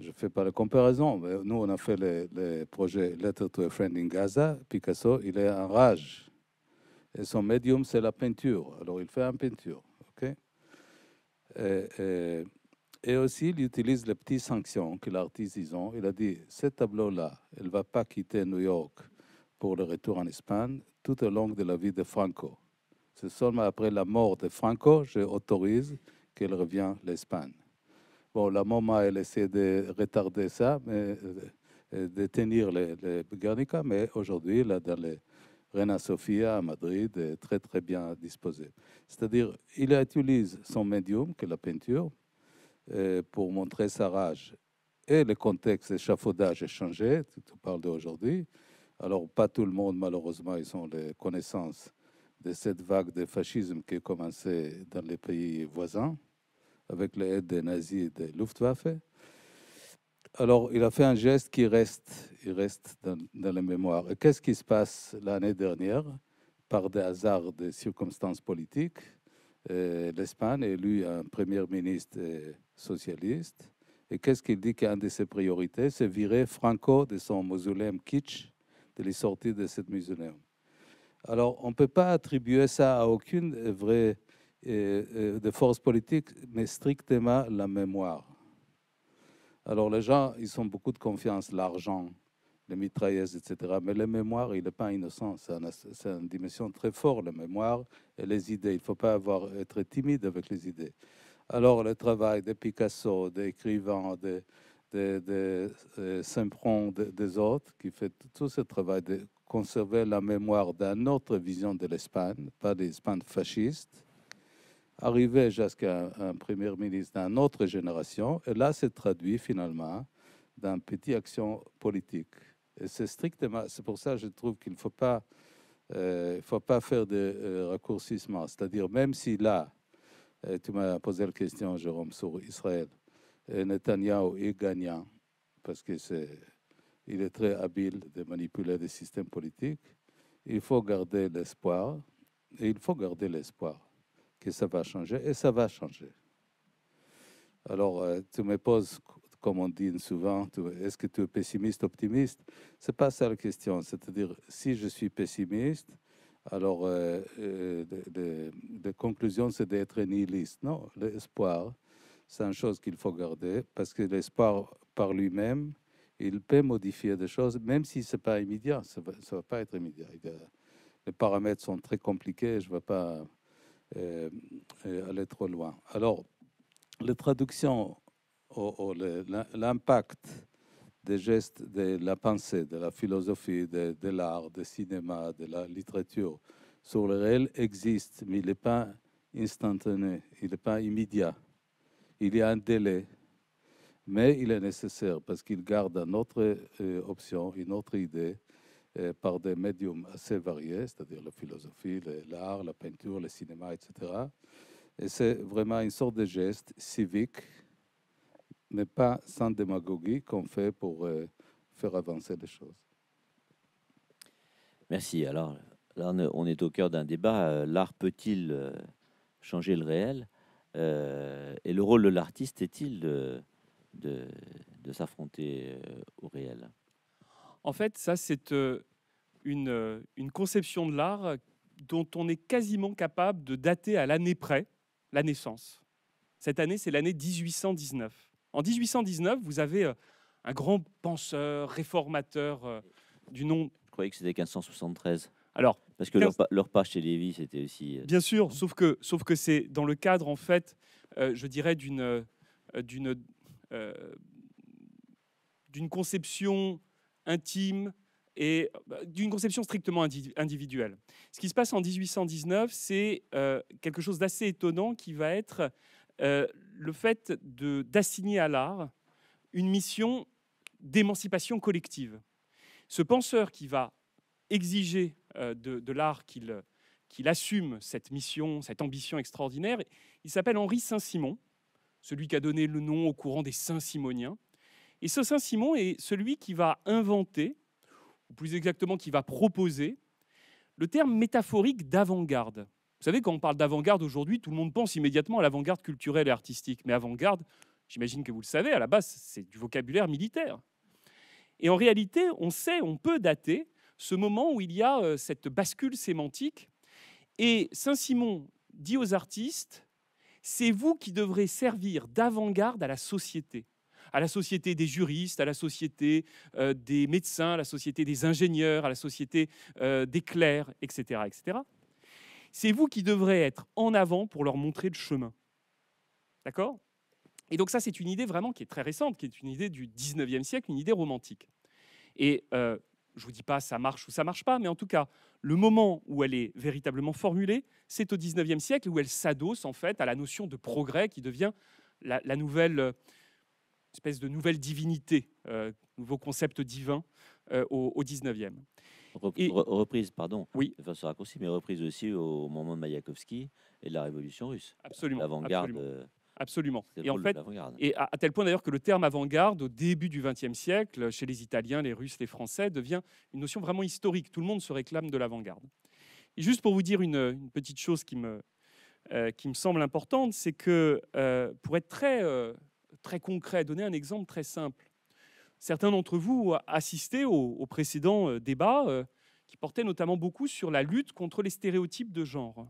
je ne fais pas la comparaison. Mais nous, on a fait le projet Letter to a Friend in Gaza. Picasso, il est en rage. Et son médium, c'est la peinture. Alors, il fait une peinture. OK et, aussi, il utilise les petites sanctions que l'artiste, ont. Il a dit, ce tableau-là, il ne va pas quitter New York pour le retour en Espagne tout au long de la vie de Franco. C'est seulement après la mort de Franco, je autorise qu'elle revienne l'Espagne. Bon, la MoMA, elle essaie de retarder ça, mais, euh, euh, de tenir les, Guernica, mais aujourd'hui, là, dans les Reina Sofia à Madrid, est très, très bien disposée. C'est-à-dire, il utilise son médium, que la peinture, euh, pour montrer sa rage. Et le contexte d'échafaudage est changé, tu parles d'aujourd'hui. Alors, pas tout le monde, malheureusement, ils ont les connaissances de cette vague de fascisme qui a commencé dans les pays voisins avec l'aide des nazis et des Luftwaffe. Alors, il a fait un geste qui reste, il reste dans, la mémoire. qu'est-ce qui se passe l'année dernière Par des hasards des circonstances politiques, l'Espagne élu un premier ministre socialiste. Et qu'est-ce qu'il dit qu'une de ses priorités C'est virer Franco de son mausolée kitsch, de les sortir de cette mausolée. Alors, on ne peut pas attribuer ça à aucune vraie euh, de force politique, mais strictement la mémoire. Alors les gens, ils ont beaucoup de confiance, l'argent, les mitrailleuses, etc. Mais la mémoire, il n'est pas innocent. C'est une dimension très forte, la mémoire et les idées. Il ne faut pas avoir, être timide avec les idées. Alors le travail de Picasso, d'écrivains, de, euh, Saint-Pron, des autres, qui fait tout ce travail de conserver la mémoire d'une autre vision de l'Espagne, pas l'Espagne fasciste, arriver jusqu'à un premier ministre d'une autre génération, et là, c'est traduit finalement d'un petit action politique. C'est strictement, c'est pour ça que je trouve qu'il ne faut pas, euh, faut pas faire de euh, raccourcissement. C'est-à-dire, même si là, euh, tu m'as posé la question, Jérôme, sur Israël, euh, Netanyahu est gagnant, parce que c'est, il est très habile de manipuler des systèmes politiques. Il faut garder l'espoir, et il faut garder l'espoir que ça va changer, et ça va changer. Alors, euh, tu me poses, comme on dit souvent, est-ce que tu es pessimiste, optimiste Ce n'est pas ça la question. C'est-à-dire, si je suis pessimiste, alors euh, euh conclusions, conclusion, c'est d'être nihiliste. Non, l'espoir, c'est une chose qu'il faut garder, parce que l'espoir par lui-même, il peut modifier des choses, même si ce n'est pas immédiat. Ça va, va, pas être immédiat. Les paramètres sont très compliqués, je ne vais pas euh, euh, aller trop loin. Alors, les traductions l'impact des gestes de la pensée, de la philosophie, de, l'art, du cinéma, de la littérature sur le réel existe, mais il n'est pas instantané, il n'est pas immédiat. Il y a un délai, mais il est nécessaire parce qu'il garde une autre euh, option, une autre idée, euh, par des médiums assez variés, c'est-à-dire la philosophie, l'art, la peinture, le cinéma, etc. Et c'est vraiment une sorte de geste civique, mais pas sans démagogie, qu'on fait pour euh, faire avancer les choses. Merci. Alors là, on est au cœur d'un débat. Euh, l'art peut-il changer le réel Et le rôle de l'artiste est-il de, de s'affronter au réel en fait, ça, c'est euh, euh, une, conception de l'art euh, dont on est quasiment capable de dater à l'année près la naissance. Cette année, c'est l'année 1819. En 1819, vous avez un grand penseur, réformateur du nom... Je croyais que c'était 1573. Alors, parce que leur, pas chez Lévy, c'était aussi. Bien sûr, sauf que sauf que c'est dans le cadre en fait, je dirais d'une d'une d'une conception intime et bah, d'une conception strictement individuelle. Ce qui se passe en 1819, c'est euh, quelque chose d'assez étonnant qui va être euh, le fait d'assigner à l'art une mission d'émancipation collective. Ce penseur qui va exiger euh, de, l'art qu'il assume cette mission, cette ambition extraordinaire. Il s'appelle Henri Saint-Simon, celui qui a donné le nom au courant des Saint-Simoniens. Et ce Saint Simon est celui qui va inventer, ou plus exactement qui va proposer, le terme métaphorique d'avant-garde. Vous savez, quand on parle d'avant-garde aujourd'hui, tout le monde pense immédiatement à l'avant-garde culturelle et artistique. Mais avant-garde, j'imagine que vous le savez, à la base, c'est du vocabulaire militaire. Et en réalité, on sait, on peut dater ce moment où il y a euh, cette bascule sémantique. Et Saint-Simon dit aux artistes, c'est vous qui devrez servir d'avant-garde à la société à la société des juristes, à la société euh, des médecins, à la société des ingénieurs, à la société euh, des clercs, etc. etc. C'est vous qui devrez être en avant pour leur montrer le chemin. D'accord Et donc ça, c'est une idée vraiment qui est très récente, qui est une idée du 19e siècle, une idée romantique. Et euh, je vous dis pas ça marche ou ça marche pas, mais en tout cas, le moment où elle est véritablement formulée, c'est au 19e siècle où elle s'adosse en fait à la notion de progrès qui devient la, la nouvelle euh, espèce de nouvelle divinité, euh, nouveau concept divin euh, au, au 19e. reprise, pardon, oui. enfin, ce raccourci, mais reprise aussi au moment de Mayakovsky et de la Révolution russe. Absolument. L'avant-garde. Absolument. Euh, et en fait, et à, tel point d'ailleurs que le terme avant-garde, au début du XXe siècle, chez les Italiens, les Russes, les Français, devient une notion vraiment historique. Tout le monde se réclame de l'avant-garde. juste pour vous dire une, petite chose qui me, qui me semble importante, c'est que pour être très très concret, donner un exemple très simple. Certains d'entre vous assistaient aux au précédent euh, débat euh, qui portait notamment beaucoup sur la lutte contre les stéréotypes de genre.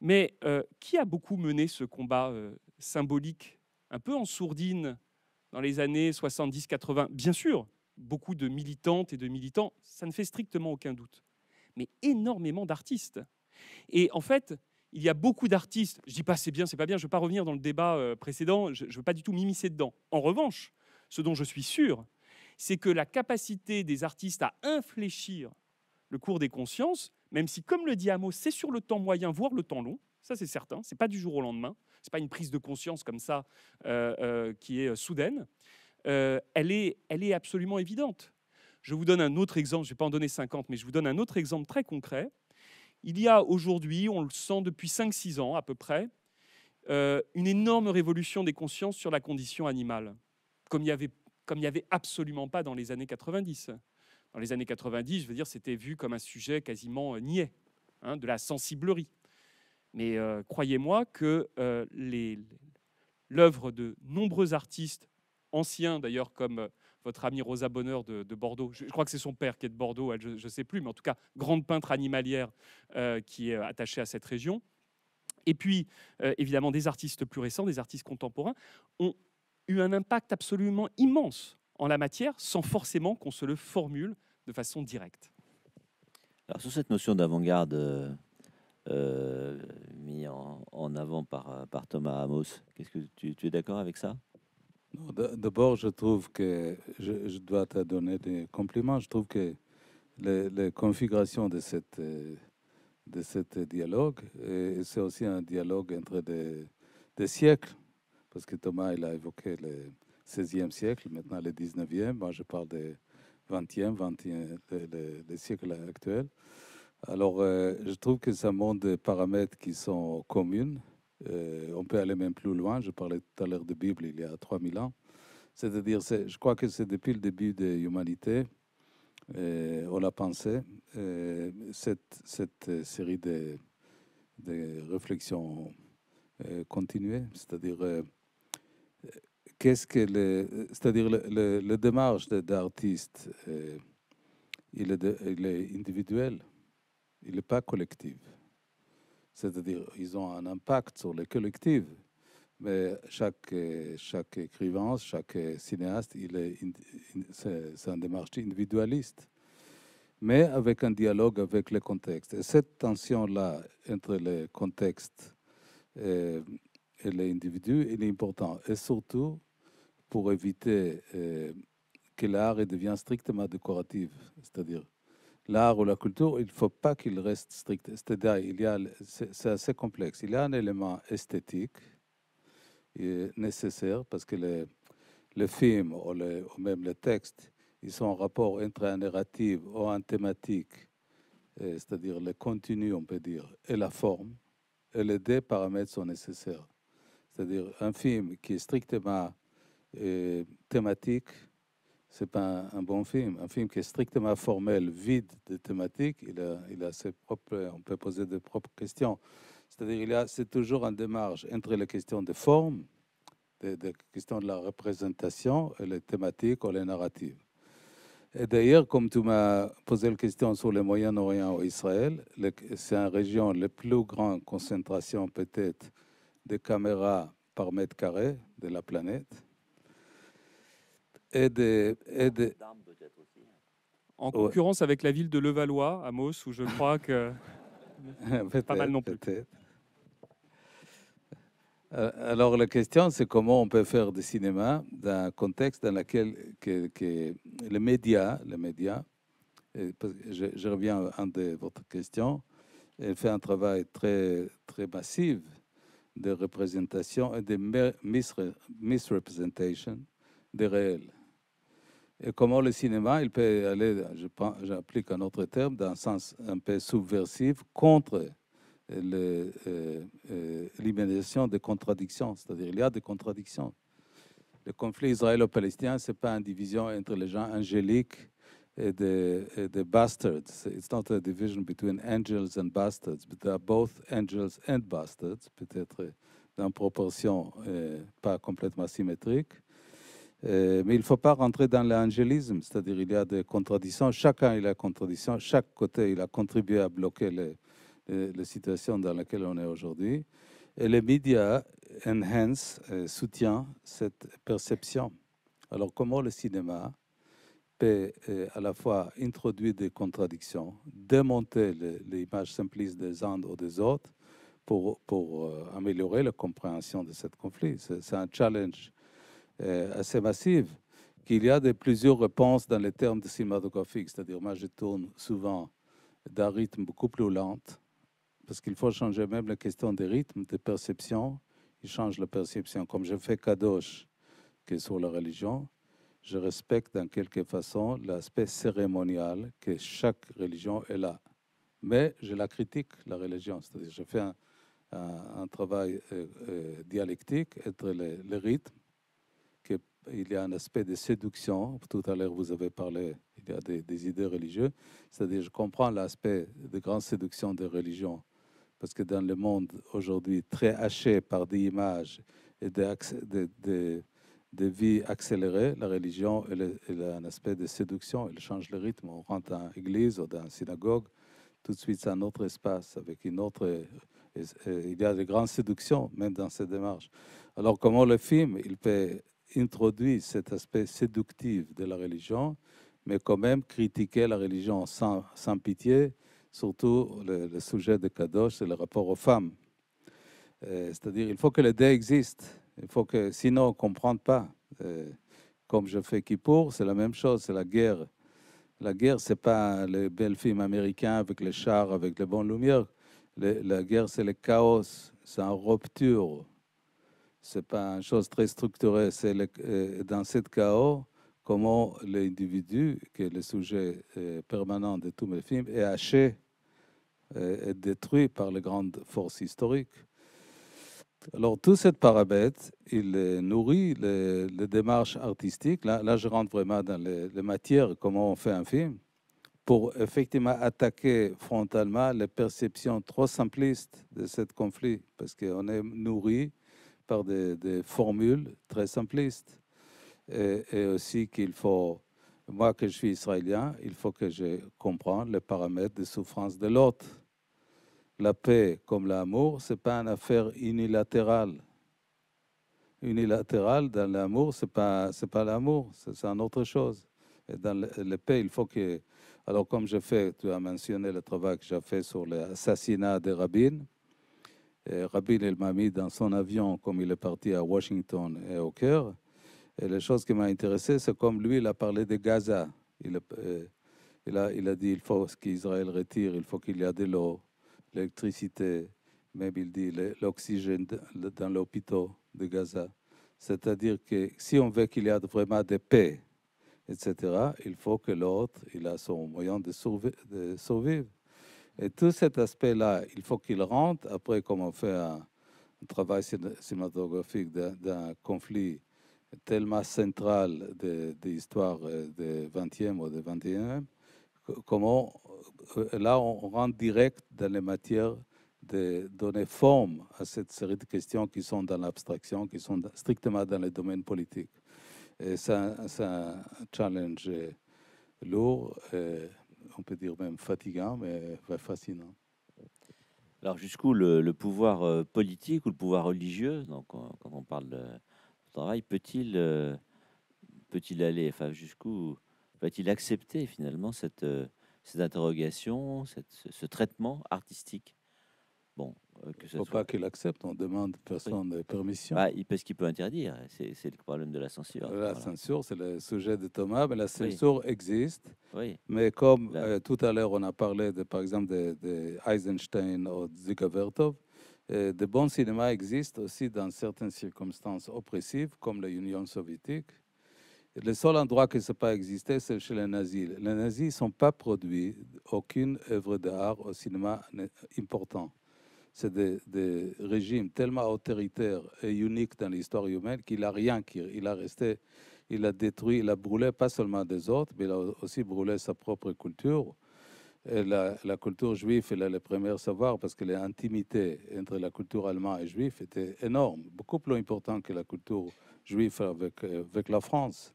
Mais euh, qui a beaucoup mené ce combat symbolique, un peu en sourdine, dans les années 70-80 Bien sûr, beaucoup de militantes et de militants, ça ne fait strictement aucun doute. Mais énormément d'artistes. Et en fait, il y a beaucoup d'artistes, je dis pas c'est bien, c'est pas bien, je ne veux pas revenir dans le débat euh, précédent, je ne veux pas du tout m'immiscer dedans. En revanche, ce dont je suis sûr, c'est que la capacité des artistes à infléchir le cours des consciences, même si, comme le dit Amos, c'est sur le temps moyen, voire le temps long, ça c'est certain, c'est pas du jour au lendemain, ce n'est pas une prise de conscience comme ça euh, euh, qui est soudaine, elle, est, elle est absolument évidente. Je vous donne un autre exemple, je ne vais pas en donner 50, mais je vous donne un autre exemple très concret. Il y a aujourd'hui, on le sent depuis 5-6 ans à peu près, euh, une énorme révolution des consciences sur la condition animale, comme il n'y avait, absolument pas dans les années 90. Dans les années 90, je veux dire, c'était vu comme un sujet quasiment euh, niais, hein, de la sensiblerie. Mais euh, croyez-moi que l'œuvre de nombreux artistes anciens, d'ailleurs comme votre amie Rosa Bonheur de, Bordeaux. Je, crois que c'est son père qui est de Bordeaux, je ne sais plus, mais en tout cas, grande peintre animalière euh, qui est euh, attachée à cette région. Et puis, euh, évidemment, des artistes plus récents, des artistes contemporains, ont eu un impact absolument immense en la matière, sans forcément qu'on se le formule de façon directe. Alors, sur cette notion d'avant-garde mise en, avant par, Thomas Amos, qu'est-ce que tu es d'accord avec ça D'abord, je trouve que je, dois te donner des compliments. Je trouve que les configurations de cette euh, de cet dialogue, euh, c'est aussi un dialogue entre des, siècles, parce que Thomas il a évoqué le 16e siècle, maintenant le 19e, moi je parle des 20e, 21, le, siècle actuel. Alors, euh, je trouve que ça montre des paramètres qui sont communs euh, on peut aller même plus loin. Je parlais tout à l'heure de Bible il y a 3000 ans. C'est-à-dire, je crois que c'est depuis le début de l'humanité, euh, on l'a pensé, euh, cette, cette, série de, de réflexions continuées, c'est-à-dire, qu'est-ce que le, c'est-à-dire le, démarche d'artiste, il, il, est individuel, il n'est pas collectif c'est-à-dire ils ont un impact sur le collectif. Mais chaque, euh, chaque écrivain, chaque cinéaste, il est, c'est un démarche individualiste, mais avec un dialogue avec le contexte. Et cette tension-là entre le contexte euh, et, l'individu, il est important. Et surtout, pour éviter euh, que l'art devienne strictement décoratif, c'est-à-dire l'art ou la culture, il ne faut pas qu'il reste strict. C'est-à-dire, il y a, c'est, assez complexe. Il y a un élément esthétique euh, nécessaire parce que les, les films ou, même les textes, ils sont en rapport entre un narratif ou un thématique, euh, c'est-à-dire le contenu, on peut dire, et la forme. Et les deux paramètres sont nécessaires. C'est-à-dire un film qui est strictement euh, thématique, c'est pas un, bon film. Un film qui est strictement formel, vide de thématiques, il a, il a ses propres, on peut poser des propres questions. C'est-à-dire, il c'est toujours en démarche entre les questions de forme, des, questions de la représentation, et les thématiques ou les narratives. Et d'ailleurs, comme tu m'as posé la question sur le Moyen-Orient ou Israël, c'est une région la plus grande concentration peut-être de caméras par mètre carré de la planète Hein. En concurrence avec la ville de Levallois, à Mos, où je crois que. pas mal non plus. Euh, alors la question, c'est comment on peut faire du cinéma dans un contexte dans lequel les médias, les médias, je, reviens à votre question, elle fait un travail très très massif de représentation et de misrepresentation des réels et comment le cinéma, il peut aller, j'applique un autre terme, dans un sens un peu subversif, contre euh, euh, euh, l'immédiation des contradictions. C'est-à-dire, il y a des contradictions. Le conflit israélo-palestinien, ce n'est pas une division entre les gens angéliques et des, des bastards. It's not a division between angels and bastards, but they are both angels and bastards, peut-être dans proportion pas complètement symétrique. Euh, mais il ne faut pas rentrer dans l'angélisme, c'est-à-dire il y a des contradictions, chacun il a contradiction, chaque côté il a contribué à bloquer les, situation dans laquelle on est aujourd'hui. Et les médias enhance, euh, soutient cette perception. Alors comment le cinéma peut euh, à la fois introduire des contradictions, démonter l'image simpliste des uns ou des autres pour, pour améliorer la compréhension de ce conflit C'est un challenge euh, assez massive, qu'il y a de plusieurs réponses dans les termes de cinématographie. C'est-à-dire, moi, je tourne souvent d'un rythme beaucoup plus lent, parce qu'il faut changer même la question des rythmes, des perceptions. Il change la perception. Comme je fais Kadosh, qui est sur la religion, je respecte dans quelque façon l'aspect cérémonial que chaque religion est là. Mais je la critique, la religion. C'est-à-dire, je fais un, travail euh, euh, dialectique entre les rythmes il y a un aspect de séduction. Tout à l'heure, vous avez parlé, il y des, idées religieuses. C'est-à-dire, je comprends l'aspect de grande séduction des religions. Parce que dans le monde aujourd'hui, très haché par des images et des, vies accélérées, la religion, elle, a un aspect de séduction. Elle change le rythme. On rentre dans l'église ou dans la synagogue. Tout de suite, c'est un autre espace avec une autre il y a de grandes séductions, même dans ces démarches. Alors, comment le film, il peut introduit cet aspect séductif de la religion, mais quand même critiquer la religion sans, pitié, surtout le, sujet de Kadosh, c'est le rapport aux femmes. Euh, c'est-à-dire, il faut que les deux existent. Il faut que, sinon, on ne comprend pas. Euh, comme je fais Kippour, c'est la même chose, c'est la guerre. La guerre, c'est pas les belles films américains avec les chars, avec les bonnes lumières. la guerre, c'est le chaos, c'est une rupture c'est pas une chose très structurée. C'est euh, dans ce chaos comment l'individu, qui est le sujet euh, permanent de tous mes films, est haché, est euh, détruit par les grandes forces historiques. Alors, tout cette parabète, il nourrit les, démarches artistiques. Là, je rentre vraiment dans les, les, matières, comment on fait un film, pour effectivement attaquer frontalement les perceptions trop simplistes de ce conflit, parce qu'on est nourri par des, formules très simplistes. Et, aussi qu'il faut, moi que je suis israélien, il faut que je comprenne les paramètres de souffrance de l'autre. La paix comme l'amour, ce n'est pas une affaire unilatérale. Unilatérale dans l'amour, ce n'est pas, pas l'amour, c'est un autre chose. Et dans la paix, il faut que... Alors comme je fais, tu as mentionné le travail que j'ai fait sur l'assassinat des rabbins, Rabin m'a mis dans son avion, comme il est parti à Washington et au cœur. Et les chose qui m'a intéressé, c'est comme lui, il a parlé de Gaza. Il, euh, a, dit il faut qu'Israël retire, il faut qu'il y ait de l'eau, l'électricité, même il dit l'oxygène dans l'hôpital de Gaza. C'est-à-dire que si on veut qu'il y ait vraiment de paix, etc., il faut que l'autre, il a son moyen de, sauver de survivre. Et tout cet aspect-là, il faut qu'il rentre. Après, comme on fait un, travail cinématographique d'un conflit tellement central de, l'histoire euh, du XXe ou du XXIe, comment euh, là on rentre direct dans les matières de donner forme à cette série de questions qui sont dans l'abstraction, qui sont strictement dans le domaine politique. C'est un, challenge euh, lourd on peut dire même fatigant, mais fascinant. Alors jusqu'où le, pouvoir euh, politique ou le pouvoir religieux, donc quand on parle de travail, peut-il euh, peut-il aller, enfin jusqu'où va-t-il accepter finalement cette euh, cette interrogation, cette, ce, ce, traitement artistique Bon, il euh, ne faut pas qu'il accepte, on demande personne de permission. Bah, parce qu'il peut interdire, hein, c'est le problème de la censure. La censure, c'est le sujet de Thomas, mais la censure existe. Mais comme euh, tout à l'heure, on a parlé, de, par exemple, de, Eisenstein ou de Zuckerbertov, euh, de bons cinémas existent aussi dans certaines circonstances oppressives, comme la Union soviétique. Le seul endroit qui ne s'est pas existé, c'est chez les nazis. Les nazis sont pas produits aucune œuvre d'art au cinéma important c'est des, régimes tellement autoritaires et uniques dans l'histoire humaine qu'il n'a rien qui, il a resté, il a détruit, il a brûlé pas seulement des autres, mais il a aussi brûlé sa propre culture. Et la, culture juive, elle a le premier savoir parce que l'intimité entre la culture allemande et juive était énorme, beaucoup plus importante que la culture juive avec, euh, avec la France.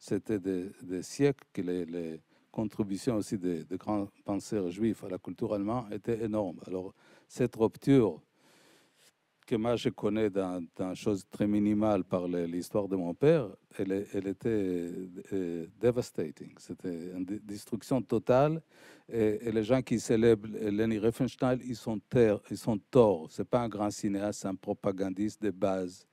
C'était des, siècles que les, les contribution aussi des, grands penseurs juifs à la culture allemande était énorme. Alors, cette rupture que moi je connais dans, chose très minimale par l'histoire de mon père, elle, elle était euh, devastating. C'était une destruction totale. Et, les gens qui célèbrent Leni Riefenstahl, ils sont, ils sont torts. Ce n'est pas un grand cinéaste, c'est un propagandiste de base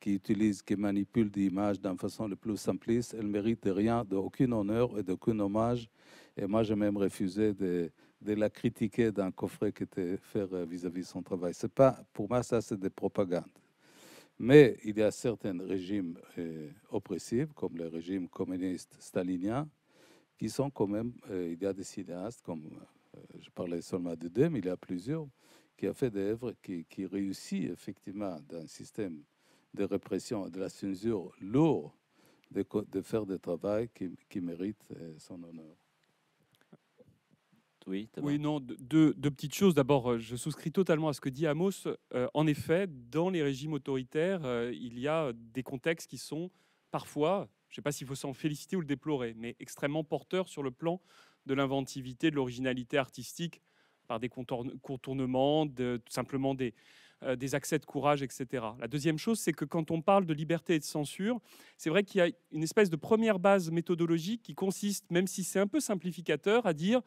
qui utilise, qui manipule des images d'une façon la plus simpliste, elle mérite rien, d'aucun honneur et d'aucun hommage. Et moi, j'ai même refusé de, la critiquer d'un coffret qui était fait euh, vis-à-vis de son travail. C'est pas, pour moi, ça, c'est des propagandes. Mais il y a certains régimes euh, oppressifs, comme le régime communiste stalinien, qui sont quand même, euh, il y a des cinéastes, comme je parlais seulement de deux, mais il y a plusieurs, qui ont fait des œuvres qui, qui réussissent effectivement dans un système de répression, de la censure lourde, de, de faire des travail qui, qui mérite euh, son honneur. Oui, oui, non, deux, petites choses. D'abord, euh, je souscris totalement à ce que dit Amos. Euh, en effet, dans les régimes autoritaires, il y a des contextes qui sont parfois, je ne sais pas s'il faut s'en féliciter ou le déplorer, mais extrêmement porteurs sur le plan de l'inventivité, de l'originalité artistique, par des contournements, de, tout simplement des, euh, des accès de courage, etc. La deuxième chose, c'est que quand on parle de liberté et de censure, c'est vrai qu'il y a une espèce de première base méthodologique qui consiste, même si c'est un peu simplificateur, à dire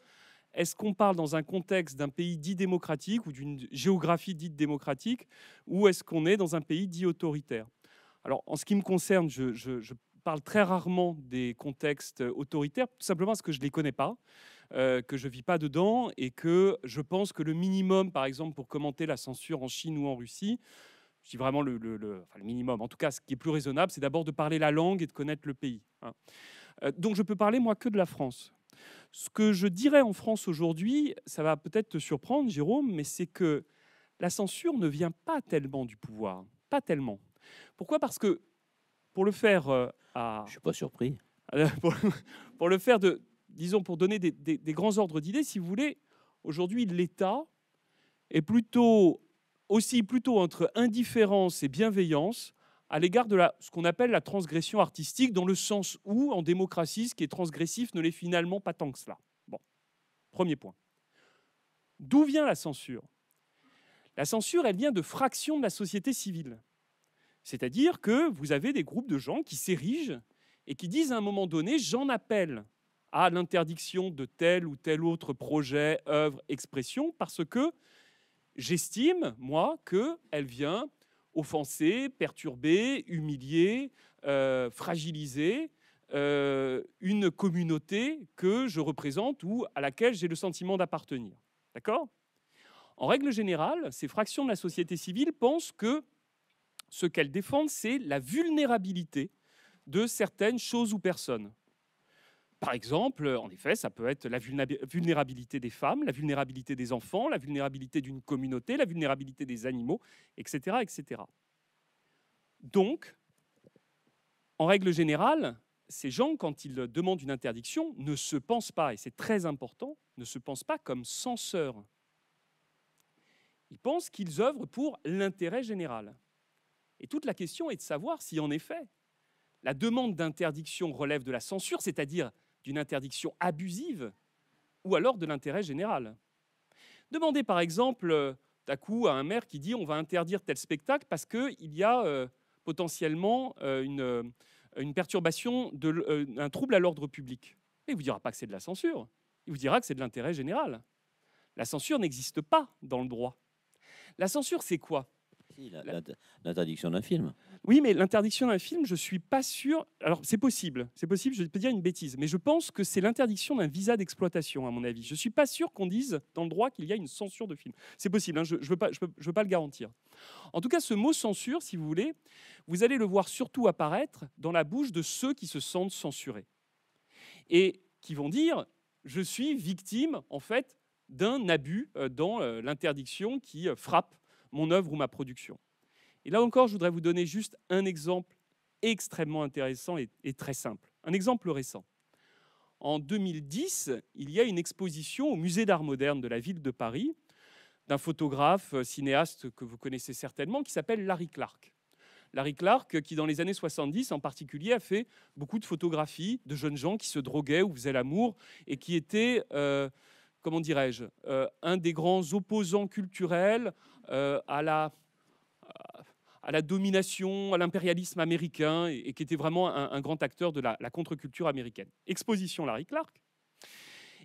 est-ce qu'on parle dans un contexte d'un pays dit démocratique ou d'une géographie dite démocratique, ou est-ce qu'on est dans un pays dit autoritaire Alors, en ce qui me concerne, je, je parle très rarement des contextes autoritaires, tout simplement parce que je ne les connais pas. Euh, que je ne vis pas dedans et que je pense que le minimum, par exemple, pour commenter la censure en Chine ou en Russie, je dis vraiment le, minimum, en tout cas ce qui est plus raisonnable, c'est d'abord de parler la langue et de connaître le pays. Hein. Euh, donc je peux parler moi que de la France. Ce que je dirais en France aujourd'hui, ça va peut-être te surprendre, Jérôme, mais c'est que la censure ne vient pas tellement du pouvoir, pas tellement. Pourquoi Parce que pour le faire euh, à... Je suis pas surpris. pour, le faire de, disons, pour donner des, grands ordres d'idées, si vous voulez, aujourd'hui, l'État est plutôt, aussi plutôt entre indifférence et bienveillance à l'égard de la, ce qu'on appelle la transgression artistique, dans le sens où, en démocratie, ce qui est transgressif ne l'est finalement pas tant que cela. Bon, premier point. D'où vient la censure La censure, elle vient de fractions de la société civile. C'est-à-dire que vous avez des groupes de gens qui s'érigent et qui disent à un moment donné, j'en appelle à l'interdiction de tel ou tel autre projet, œuvre, expression, parce que j'estime, moi, qu'elle vient offenser, perturber, humilier, euh, fragiliser euh, une communauté que je représente ou à laquelle j'ai le sentiment d'appartenir. D'accord En règle générale, ces fractions de la société civile pensent que ce qu'elles défendent, c'est la vulnérabilité de certaines choses ou personnes. Par exemple, en effet, ça peut être la vulnérabilité des femmes, la vulnérabilité des enfants, la vulnérabilité d'une communauté, la vulnérabilité des animaux, etc. etc. Donc, en règle générale, ces gens, quand ils demandent une interdiction, ne se pensent pas, et c'est très important, ne se pensent pas comme censeurs. Ils pensent qu'ils œuvrent pour l'intérêt général. Et toute la question est de savoir si, en effet, la demande d'interdiction relève de la censure, c'est-à-dire d'une interdiction abusive ou alors de l'intérêt général. Demandez par exemple euh, d'un coup à un maire qui dit on va interdire tel spectacle parce qu'il y a euh, potentiellement euh, une, une, perturbation, un trouble à l'ordre public. il ne vous dira pas que c'est de la censure, il vous dira que c'est de l'intérêt général. La censure n'existe pas dans le droit. La censure, c'est quoi L'interdiction d'un film. Oui, mais l'interdiction d'un film, je ne suis pas sûr. Alors, c'est possible, c'est possible, je peux dire une bêtise, mais je pense que c'est l'interdiction d'un visa d'exploitation, à mon avis. Je ne suis pas sûr qu'on dise dans le droit qu'il y a une censure de film. C'est possible, hein, je ne veux, veux pas le garantir. En tout cas, ce mot censure, si vous voulez, vous allez le voir surtout apparaître dans la bouche de ceux qui se sentent censurés et qui vont dire je suis victime, en fait, d'un abus euh, dans euh, l'interdiction qui euh, frappe mon œuvre ou ma production. Et là encore, je voudrais vous donner juste un exemple extrêmement intéressant et, très simple. Un exemple récent. En 2010, il y a une exposition au Musée d'art moderne de la ville de Paris d'un photographe, euh, cinéaste que vous connaissez certainement, qui s'appelle Larry Clark. Larry Clark, qui dans les années 70 en particulier a fait beaucoup de photographies de jeunes gens qui se droguaient ou faisaient l'amour et qui était, euh, comment dirais-je, euh, un des grands opposants culturels à la à la domination, à l'impérialisme américain, et, qui était vraiment un, grand acteur de la, contre-culture américaine. Exposition Larry Clark.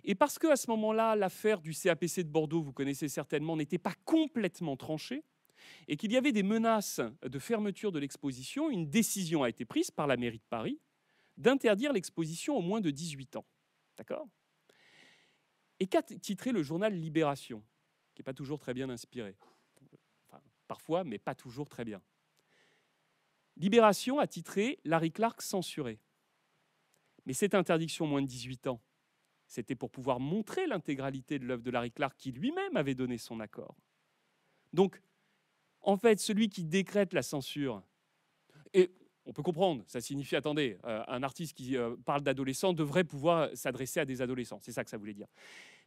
Et parce que à ce moment-là, l'affaire du CAPC de Bordeaux, vous connaissez certainement, n'était pas complètement tranchée, et qu'il y avait des menaces de fermeture de l'exposition, une décision a été prise par la mairie de Paris d'interdire l'exposition aux moins de 18 ans. D'accord Et qu'a titré le journal Libération, qui n'est pas toujours très bien inspiré parfois, mais pas toujours très bien. Libération a titré Larry Clark censuré. Mais cette interdiction moins de 18 ans, c'était pour pouvoir montrer l'intégralité de l'œuvre de Larry Clark qui lui-même avait donné son accord. Donc, en fait, celui qui décrète la censure, et on peut comprendre, ça signifie, attendez, euh, un artiste qui euh, parle d'adolescents devrait pouvoir s'adresser à des adolescents, c'est ça que ça voulait dire.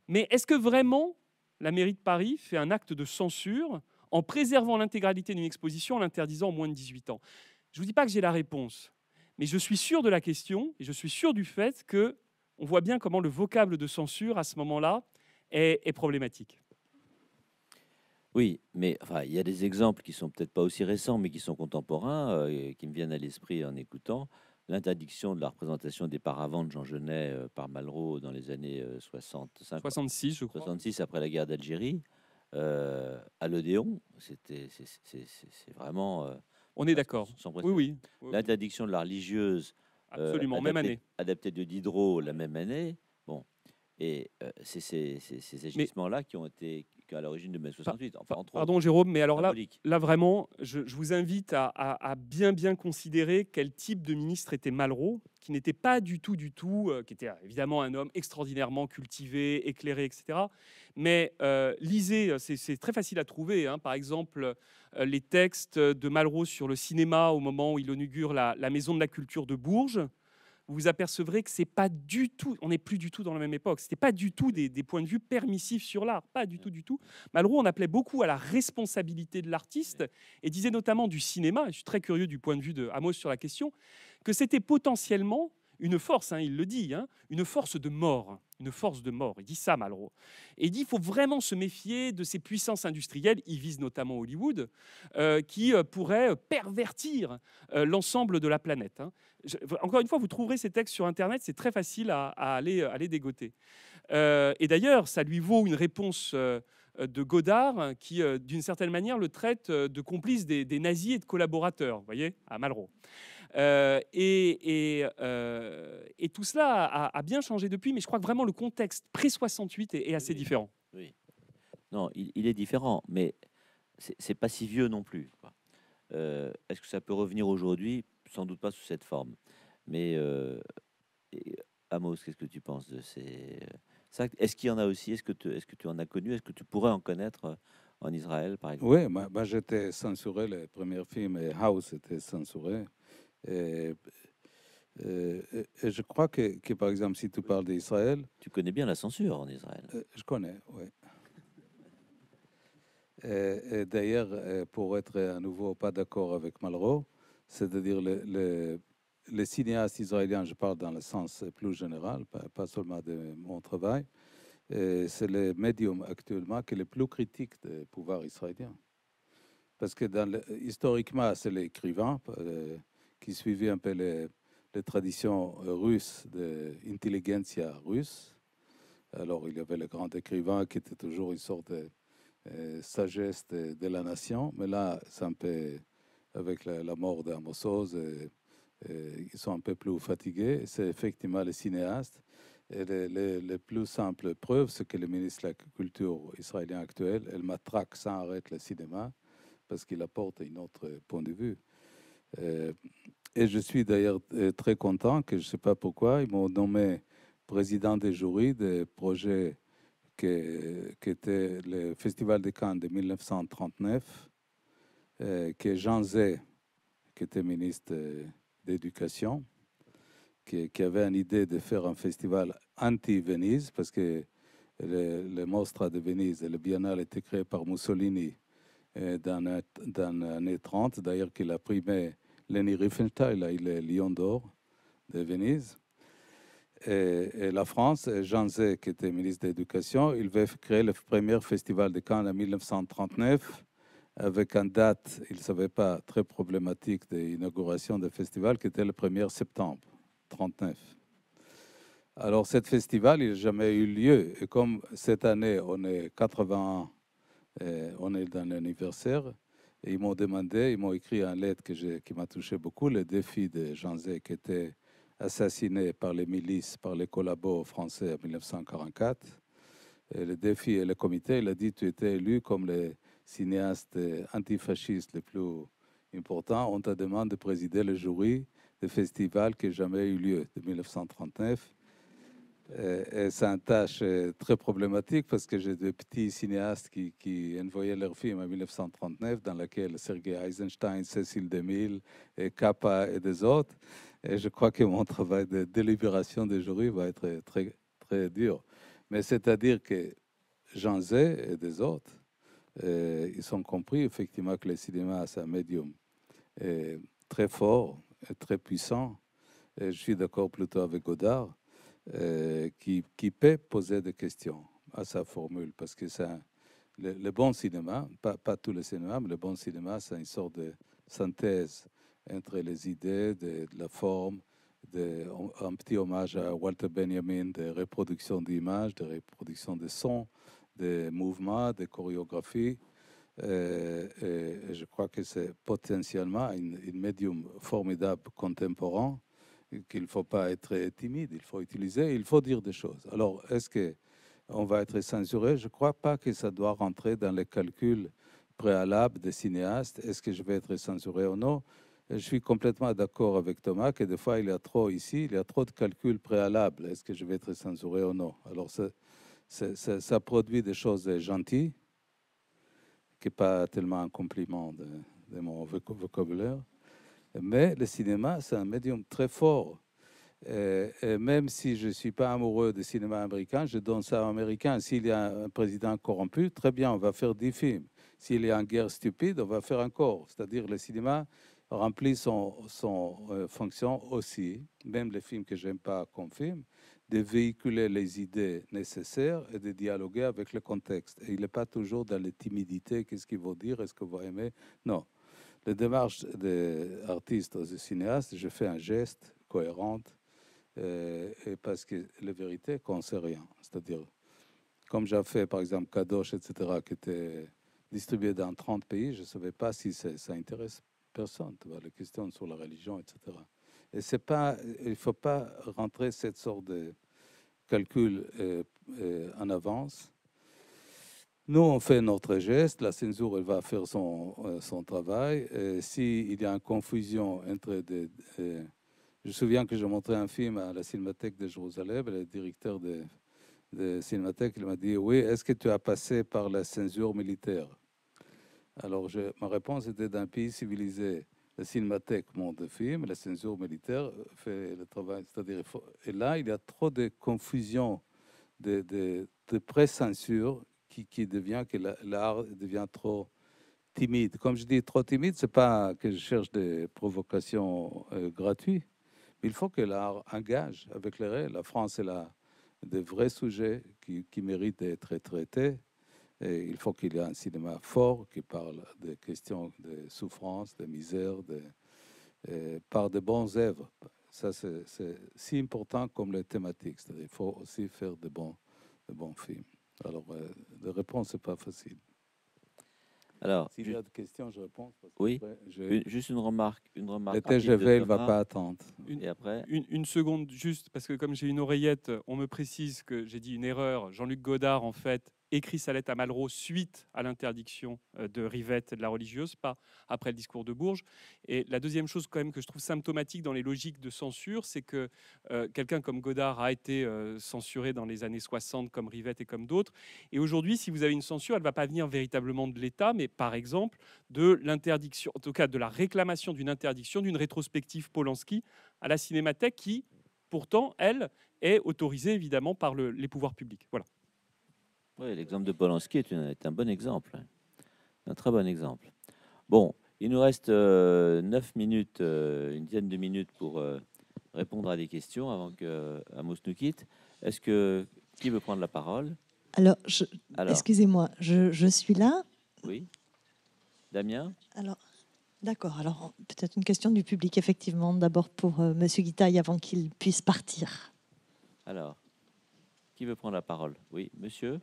Mais est-ce que vraiment la mairie de Paris fait un acte de censure en préservant l'intégralité d'une exposition en l'interdisant aux moins de 18 ans Je ne vous dis pas que j'ai la réponse, mais je suis sûr de la question et je suis sûr du fait que on voit bien comment le vocable de censure à ce moment-là est, problématique. Oui, mais il y a des exemples qui sont peut-être pas aussi récents, mais qui sont contemporains, euh, qui me viennent à l'esprit en écoutant l'interdiction de la représentation des paravents de Jean Genet euh, par Malraux dans les années 60, euh, 66, je crois. 66 après la guerre d'Algérie. Euh, à l'Odéon, c'était c'est vraiment. Euh, on est d'accord. Oui, oui. L'interdiction de la religieuse. Euh, Absolument, même année. Adaptée de Diderot la même année. Bon. Et c'est ces, ces agissements-là qui ont été à l'origine de mai 68. Enfin, Pardon Jérôme, mais alors là, là vraiment, je, vous invite à, bien bien considérer quel type de ministre était Malraux, qui n'était pas du tout, du tout, euh, qui était euh, évidemment un homme extraordinairement cultivé, éclairé, etc. Mais euh, lisez, c'est très facile à trouver, hein. par exemple, les textes de Malraux sur le cinéma au moment où il inaugure la Maison de la Culture de Bourges vous apercevrez que c'est pas du tout, on n'est plus du tout dans la même époque. C'était pas du tout des, points de vue permissifs sur l'art, pas du tout, du tout. Malraux, on appelait beaucoup à la responsabilité de l'artiste et disait notamment du cinéma. Je suis très curieux du point de vue de Amos sur la question que c'était potentiellement une force, hein, il le dit, hein, une force de mort une force de mort. Il dit ça, Malraux. Et il dit qu'il faut vraiment se méfier de ces puissances industrielles, il vise notamment Hollywood, euh, qui pourrait euh, pourraient euh, pervertir l'ensemble de la planète. Hein. encore une fois, vous trouverez ces textes sur Internet, c'est très facile à, aller, à aller dégoter. et d'ailleurs, ça lui vaut une réponse euh, de Godard, hein, qui, euh, d'une certaine manière, le traite euh, de complice des, nazis et de collaborateur, vous voyez, à Malraux. et, tout cela a, bien changé depuis, mais je crois que vraiment le contexte pré-68 est, assez différent. Oui. Non, il, est différent, mais c'est pas si vieux non plus. Est-ce que ça peut revenir aujourd'hui Sans doute pas sous cette forme. Mais Amos, qu'est-ce que tu penses de ces est-ce qu'il y en a aussi Est-ce que, tu, que tu en as connu Est-ce que tu pourrais en connaître euh, en Israël, par exemple Oui, bah, bah, j'étais censuré. Le premier film, House, était censuré. Et, euh, je crois que, par exemple, si tu parles d'Israël... Tu connais bien la censure en Israël. Euh, je connais, oui. d'ailleurs, pour être à nouveau pas d'accord avec Malraux, c'est-à-dire le, le les cinéastes israéliens, je parle dans le sens plus général, pas, seulement de mon travail, c'est le médium actuellement qui est le plus critique du pouvoir israélien. Parce que dans historiquement, c'est l'écrivain euh, qui suivait un peu les, les traditions russes, de l'intelligentsia russe. Alors, il y avait le grand écrivain qui était toujours une sorte de euh, sagesse de, la nation. Mais là, c'est un peu avec la, mort d'Amosos euh, ils sont un peu plus fatigués, c'est effectivement les cinéastes. Et les, plus simples preuves, c'est que le ministre de la Culture israélien actuel, elle matraque sans arrêt le cinéma parce qu'il apporte un autre point de vue. Euh, et je suis d'ailleurs euh, très content que je ne sais pas pourquoi, ils m'ont nommé président des jurys des projets qui, étaient le Festival de Cannes de 1939, euh, que Jean Zé, qui était ministre d'éducation qui, avait une idée de faire un festival anti-Venise parce que le, monstre Mostra de Venise et le Biennale étaient créé par Mussolini euh, dans, dans années 30, d'ailleurs qu'il a primé Leni Riefenstahl, il est Lion d'Or de Venise. Et, la France, et Jean Zé, qui était ministre d'éducation, il veut créer le premier festival de Cannes en 1939 avec une date, il ne savait pas, très problématique de l'inauguration du festival, qui était le 1er septembre 39. Alors, ce festival, il n'a jamais eu lieu. Et comme cette année, on est ans, euh, on est dans l'anniversaire, et ils m'ont demandé, ils m'ont écrit un lettre qui m'a touché beaucoup, le défi de Jean Zé, qui était assassiné par les milices, par les collabos français en 1944. le défi et le comité, il a dit, tu étais élu comme les cinéastes antifascistes les plus importants, on te demande de présider le jury du festival qui n'a jamais eu lieu, de 1939. Euh, et c'est une tâche euh, très problématique parce que j'ai des petits cinéastes qui, qui, envoyaient leur film en 1939, dans lesquels Sergei Eisenstein, Cécile DeMille, et Kappa et des autres. Et je crois que mon travail de délibération des jury va être très, très dur. Mais c'est-à-dire que Jean Zé et des autres euh, ils ont compris effectivement que le cinéma, c'est un médium euh, très fort, et euh, très puissant. Et je suis d'accord plutôt avec Godard, qui, peut poser des questions à sa formule, parce que ça, le, bon cinéma, pas, tous tout le cinéma, mais le bon cinéma, c'est une sorte de synthèse entre les idées, de, la forme, de, un petit hommage à Walter Benjamin, de reproduction d'images, de reproduction de sons, des mouvements, des chorégraphies. Euh, je crois que c'est potentiellement un médium formidable contemporain qu'il ne faut pas être timide, il faut utiliser, il faut dire des choses. Alors, est-ce qu'on va être censuré Je ne crois pas que ça doit rentrer dans les calculs préalables des cinéastes. Est-ce que je vais être censuré ou non Je suis complètement d'accord avec Thomas que des fois, il y a trop ici, il y a trop de calculs préalables. Est-ce que je vais être censuré ou non Alors, ça, produit des choses gentilles, qui n'est pas tellement un compliment de, mon vocabulaire. Mais le cinéma, c'est un médium très fort. Et, même si je ne suis pas amoureux du cinéma américain, je donne ça aux Américains. S'il y a un président corrompu, très bien, on va faire des films. S'il y a une guerre stupide, on va faire encore. C'est-à-dire le cinéma remplit son, son euh, fonction aussi, même les films que j'aime pas comme film, de véhiculer les idées nécessaires et de dialoguer avec le contexte. Et il n'est pas toujours dans les timidités, qu'est-ce qu'il veut dire, est-ce que va aimer. Non. les démarches des artistes ou des cinéastes, je fais un geste cohérent euh, parce que la vérité qu'on sait rien. C'est-à-dire, comme j'ai fait par exemple Kadosh, etc., qui était distribué dans 30 pays, je ne savais pas si ça intéresse personne, les questions sur la religion, etc c'est pas, il ne faut pas rentrer cette sorte de calcul euh, euh, en avance. Nous, on fait notre geste, la censure, elle va faire son, euh, son travail. S'il y a une confusion entre des... je me souviens que j'ai montré un film à la Cinémathèque de Jérusalem, le directeur de, de Cinémathèque, il m'a dit, oui, est-ce que tu as passé par la censure militaire Alors, ma réponse était d'un pays civilisé la cinémathèque monte de films, la censure militaire fait le travail. C'est-à-dire, et là, il y a trop de confusion, de, de, pré-censure qui, qui, devient, que l'art devient trop timide. Comme je dis trop timide, c'est pas que je cherche des provocations euh, gratuites, mais il faut que l'art engage avec les réels. La France, est là des vrais sujets qui, qui méritent d'être traités il faut qu'il y ait un cinéma fort qui parle des questions de souffrance, de misère, de, par de bons œuvres. Ça, c'est si important comme les thématiques. Il faut aussi faire de bons, de bons films. Alors, euh, de la réponse n'est pas facile. Alors, si y a des questions, je réponds. oui, juste une remarque. Une remarque le TGV, il ne va pas attendre. Et après une, seconde, juste, parce que comme j'ai une oreillette, on me précise que j'ai dit une erreur. Jean-Luc Godard, en fait, écrit sa lettre à Malraux suite à l'interdiction euh, de Rivette et de la religieuse, pas après le discours de Bourges. Et la deuxième chose quand même que je trouve symptomatique dans les logiques de censure, c'est que euh, quelqu'un comme Godard a été euh, censuré dans les années 60 comme Rivette et comme d'autres. Et aujourd'hui, si vous avez une censure, elle ne va pas venir véritablement de l'État, mais par exemple de l'interdiction, en tout cas de la réclamation d'une interdiction d'une rétrospective Polanski à la Cinémathèque qui, pourtant, elle, est autorisée évidemment par les pouvoirs publics. Voilà. Oui, l'exemple de Polanski est, un bon exemple, hein. un très bon exemple. Bon, il nous reste 9 euh, minutes, euh, une dizaine de minutes pour euh, répondre à des questions avant que Amos nous quitte. Est-ce que qui veut prendre la parole Alors, excusez-moi, je, suis là. Oui. Damien Alors, D'accord. Alors, peut-être une question du public, effectivement. D'abord pour Monsieur Guitaille, avant qu'il puisse partir. Alors, qui veut prendre la parole Oui, monsieur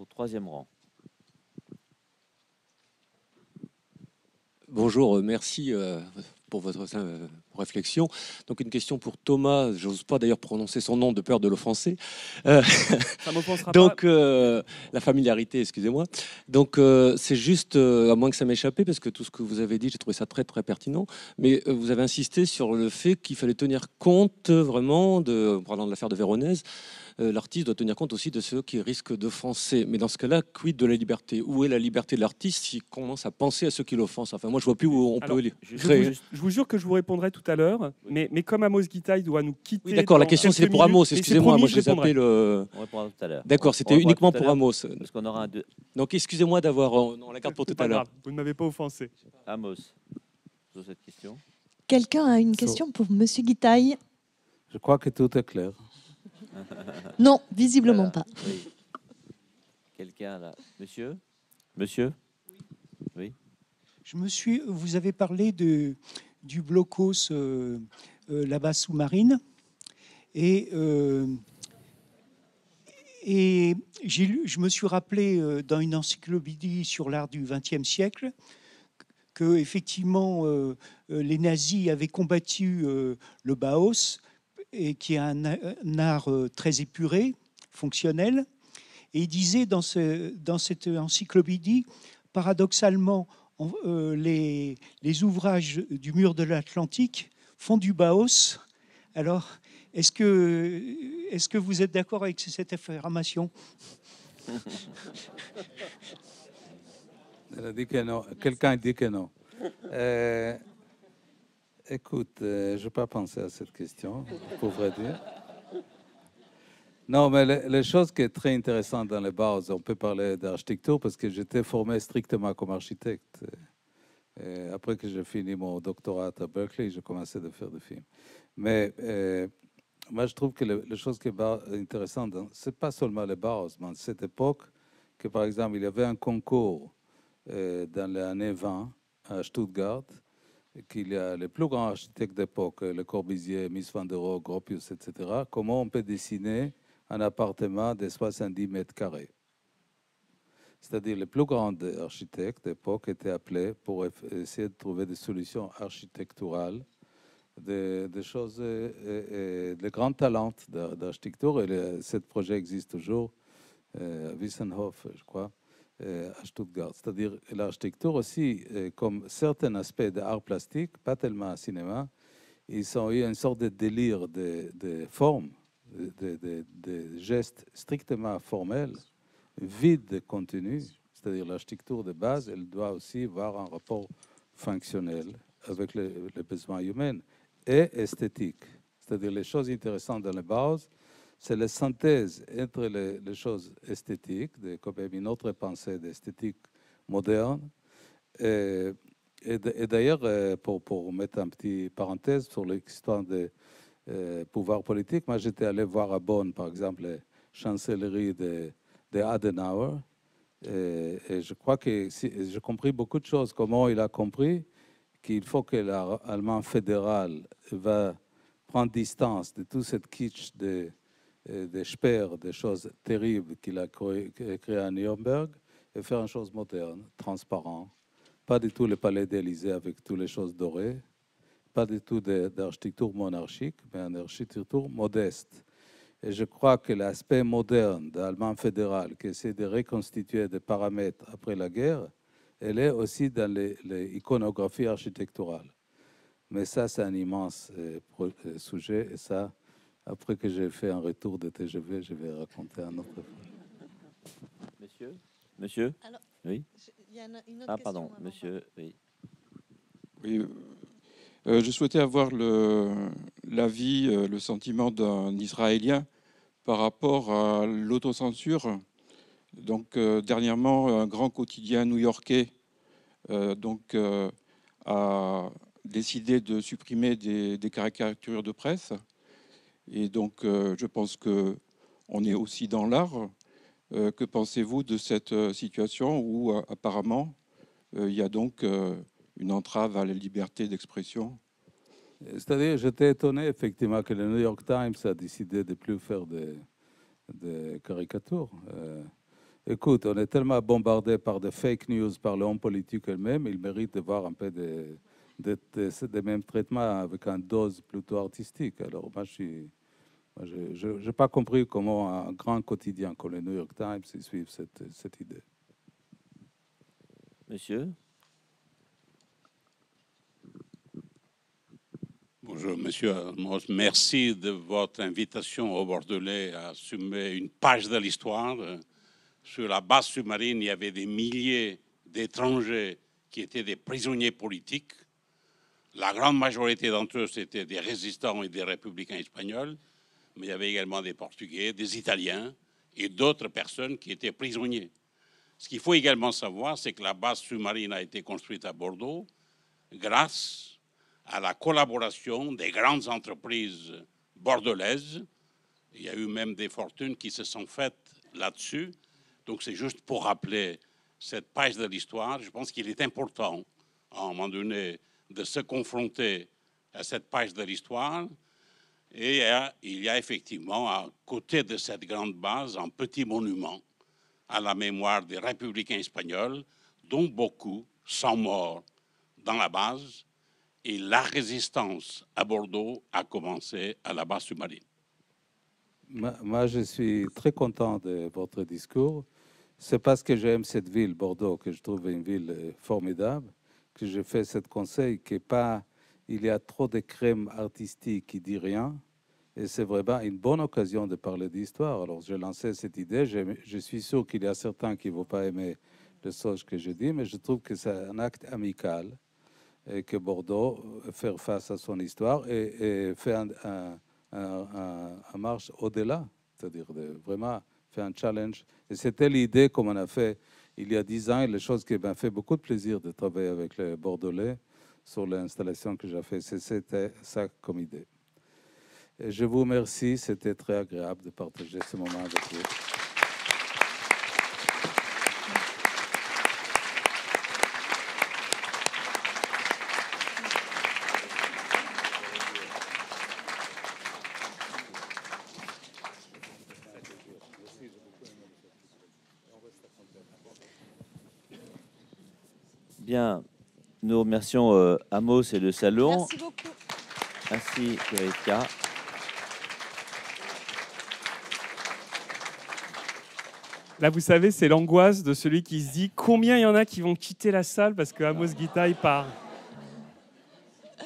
au troisième rang. Bonjour, euh, merci euh, pour votre euh, réflexion. Donc une question pour Thomas, je n'ose pas d'ailleurs prononcer son nom de peur de l'offenser. pas. donc la familiarité, excusez-moi. Donc c'est juste, à moins que ça m'échappait, parce que tout ce que vous avez dit, j'ai trouvé ça très très pertinent, mais vous avez insisté sur le fait qu'il fallait tenir compte vraiment, de, parlant de l'affaire de Véronèse, euh, l'artiste doit tenir compte aussi de ceux qui risquent d'offenser. Mais dans ce cas-là, quid de la liberté Où est la liberté de l'artiste s'il commence à penser à ceux qui l'offensent Enfin, moi, je vois plus où on peut je, créer. Je, vous jure que je vous répondrai tout à l'heure, mais, comme Amos Guitaille doit nous quitter. Oui, d'accord, la question c'était pour Amos, excusez-moi, moi je vais le... On répondra tout à l'heure. D'accord, c'était uniquement pour Amos. qu'on aura un Donc, excusez-moi d'avoir. Euh, on la carte pour tout à l'heure. Vous ne m'avez pas offensé. Amos, sur cette question. Quelqu'un a une question pour Monsieur Guitaille Je crois que tout est clair. Non, visiblement pas. Quelqu'un là. Monsieur Monsieur Oui. Je me suis. Vous avez parlé de, du blocos euh, euh, là-bas sous-marine. Et, euh, et je me suis rappelé dans une encyclopédie sur l'art du XXe siècle que effectivement les nazis avaient combattu le Baos, et qui est un, art euh, très épuré, fonctionnel. Et il disait dans, ce, dans cette encyclopédie, paradoxalement, euh, les, les, ouvrages du mur de l'Atlantique font du Baos. Alors, est-ce que, est que vous êtes d'accord avec cette affirmation Quelqu'un dit que non. Euh, Écoute, euh, je n'ai pas pensé à cette question, pour vrai dire. Non, mais la choses qui est très intéressante dans les bars, on peut parler d'architecture parce que j'étais formé strictement comme architecte. après que j'ai fini mon doctorat à Berkeley, j'ai commencé à faire des films. Mais euh, moi, je trouve que les chose qui est intéressante, ce n'est pas seulement les bars, mais cette époque, que par exemple, il y avait un concours euh, dans les années 20 à Stuttgart qu'il y a les plus grands architectes d'époque, euh, Le Corbusier, Miss van der Rohe, Gropius, etc., comment on peut dessiner un appartement de 70 mètres carrés C'est-à-dire, les plus grands architectes d'époque étaient appelés pour essayer de trouver des solutions architecturales, des, choses, euh, euh, des grands talents d'architecture. Et ce projet existe toujours à Wissenhof, je crois. Euh, à Stuttgart. C'est-à-dire l'architecture aussi, euh, comme certains aspects de l'art plastique, pas tellement cinéma, ils ont eu une sorte de délire de, formes, forme, de, gestes strictement formels, vides de contenu. C'est-à-dire l'architecture de base, elle doit aussi avoir un rapport fonctionnel avec les, besoins humains et esthétique. C'est-à-dire les choses intéressantes dans les bases, c'est la synthèse entre les, choses esthétiques, de, une autre pensée d'esthétique moderne. Et, et, d'ailleurs, euh, pour, mettre un petit parenthèse sur l'existence des euh, pouvoirs politiques, moi j'étais allé voir à Bonn, par exemple, la chancellerie de, Adenauer. Et, je crois que j'ai compris beaucoup de choses, comment il a compris qu'il faut que l'Allemagne fédérale va prendre distance de tout cette kitsch de euh, des des choses terribles qu'il a créées à Nuremberg, et faire une chose moderne, transparente. Pas du tout le palais d'Élysée avec toutes les choses dorées, pas du tout d'architecture monarchique, mais une architecture modeste. Et je crois que l'aspect moderne de l'Allemagne fédérale, qui essaie de reconstituer des paramètres après la guerre, elle est aussi dans l'iconographie architecturale. Mais ça, c'est un immense euh, euh, sujet et ça, après que j'ai fait un retour de TGV, je vais raconter un autre Monsieur Monsieur Oui Ah, pardon, monsieur, oui. Oui. Euh, euh, je souhaitais avoir l'avis, euh, le, sentiment d'un Israélien par rapport à l'autocensure. Donc, dernièrement, un grand quotidien new-yorkais donc, a décidé de supprimer des caricatures de presse et donc, euh, je pense qu'on est aussi dans l'art. Euh, que pensez-vous de cette euh, situation où apparemment il y a donc une entrave à la liberté d'expression C'est-à-dire, j'étais étonné effectivement que le New York Times a décidé de plus faire des, des caricatures. écoute, on est tellement bombardé par des fake news, par monde politique elle-même, il mérite de voir un peu des c'est des mêmes traitements avec une dose plutôt artistique. Alors moi, je n'ai pas compris comment un grand quotidien comme le New York Times suit cette, idée. Monsieur Bonjour, monsieur Merci de votre invitation au Bordelais à assumer une page de l'histoire. Sur la base submarine, il y avait des milliers d'étrangers qui étaient des prisonniers politiques. La grande majorité d'entre eux, c'était des résistants et des républicains espagnols, mais il y avait également des Portugais, des Italiens et d'autres personnes qui étaient prisonniers. Ce qu'il faut également savoir, c'est que la base sous-marine a été construite à Bordeaux grâce à la collaboration des grandes entreprises bordelaises. Il y a eu même des fortunes qui se sont faites là-dessus. Donc c'est juste pour rappeler cette page de l'histoire. Je pense qu'il est important, à un moment donné, de se confronter à cette page de l'histoire. Et euh, il y a effectivement, à côté de cette grande base, un petit monument à la mémoire des républicains espagnols, dont beaucoup sont morts dans la base. Et la résistance à Bordeaux a commencé à la base sous-marine. Moi, je suis très content de votre discours. C'est parce que j'aime cette ville, Bordeaux, que je trouve une ville euh, formidable que j'ai fait ce conseil, qu'il pas il y a trop de crèmes artistique qui dit rien. Et c'est vraiment une bonne occasion de parler d'histoire. Alors, j'ai lancé cette idée. Je, suis sûr qu'il y a certains qui ne vont pas aimer le soge que je dis, mais je trouve que c'est un acte amical et que Bordeaux euh, fait face à son histoire et, faire fait un, marche au-delà, c'est-à-dire vraiment faire un challenge. Et c'était l'idée comme on a fait il y a dix ans. Et les choses qui m'a fait beaucoup de plaisir de travailler avec les Bordelais sur l'installation que j'ai faite, c'était ça comme idée. je vous remercie, c'était très agréable de partager ce moment avec vous. Nous remercions euh, Amos et le salon. Merci beaucoup. Merci, Erika. Là, vous savez, c'est l'angoisse de celui qui se dit combien il y en a qui vont quitter la salle parce que Amos Guita, il part.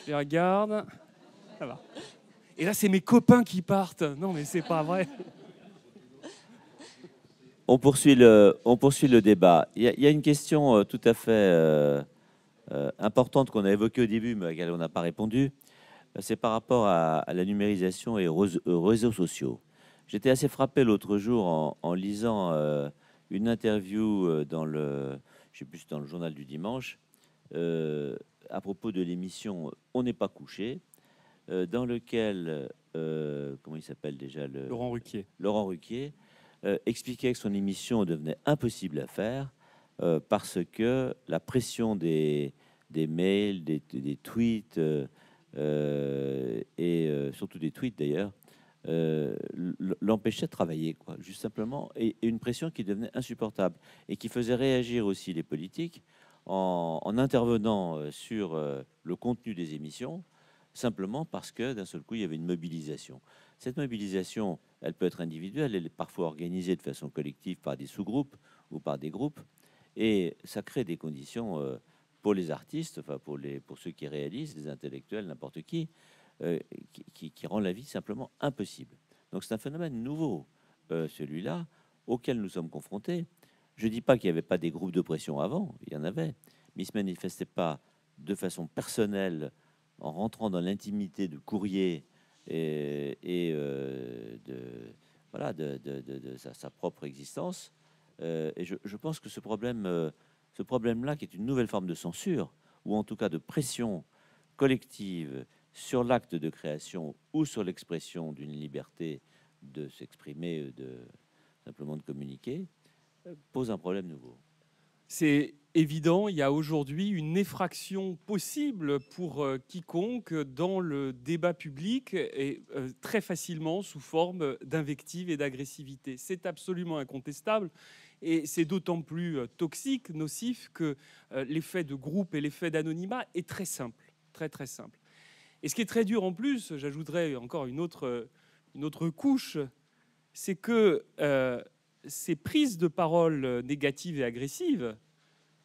Je regarde. Et là, c'est mes copains qui partent. Non, mais c'est pas vrai. On poursuit le, on poursuit le débat. Il y, a une question euh, tout à fait. Euh, euh, importante qu'on a évoquée au début, mais à laquelle on n'a pas répondu, euh, c'est par rapport à, la numérisation et aux, réseaux sociaux. J'étais assez frappé l'autre jour en, lisant euh, une interview dans le, plus, dans le journal du dimanche à propos de l'émission On n'est pas couché, dans lequel, comment il s'appelle déjà le, Laurent Ruquier. Laurent Ruquier expliquait que son émission devenait impossible à faire euh, parce que la pression des, mails, des, tweets, euh, euh, et surtout des tweets d'ailleurs, l'empêchait de travailler, quoi, juste simplement, et, une pression qui devenait insupportable et qui faisait réagir aussi les politiques en, en intervenant sur le contenu des émissions, simplement parce que d'un seul coup, il y avait une mobilisation. Cette mobilisation, elle peut être individuelle, elle est parfois organisée de façon collective par des sous-groupes ou par des groupes, et ça crée des conditions euh, pour les artistes, enfin pour, les, pour ceux qui réalisent, les intellectuels, n'importe euh, qui, qui, rend la vie simplement impossible. Donc c'est un phénomène nouveau, euh, celui-là, auquel nous sommes confrontés. Je ne dis pas qu'il n'y avait pas des groupes de pression avant, il y en avait, mais ils ne se manifestaient pas de façon personnelle en rentrant dans l'intimité de courrier et, de, voilà, de, sa, propre existence, euh, et je, pense que ce problème, euh, ce problème-là, qui est une nouvelle forme de censure, ou en tout cas de pression collective sur l'acte de création ou sur l'expression d'une liberté de s'exprimer, euh, de simplement de communiquer, pose un problème nouveau. C'est évident, il y a aujourd'hui une effraction possible pour quiconque dans le débat public et très facilement sous forme d'invective et d'agressivité. C'est absolument incontestable. Et c'est d'autant plus euh, toxique, nocif, que euh, l'effet de groupe et l'effet d'anonymat est très simple, très très simple. Et ce qui est très dur en plus, j'ajouterais encore une autre, euh, couche, c'est que ces prises de parole négatives et agressives,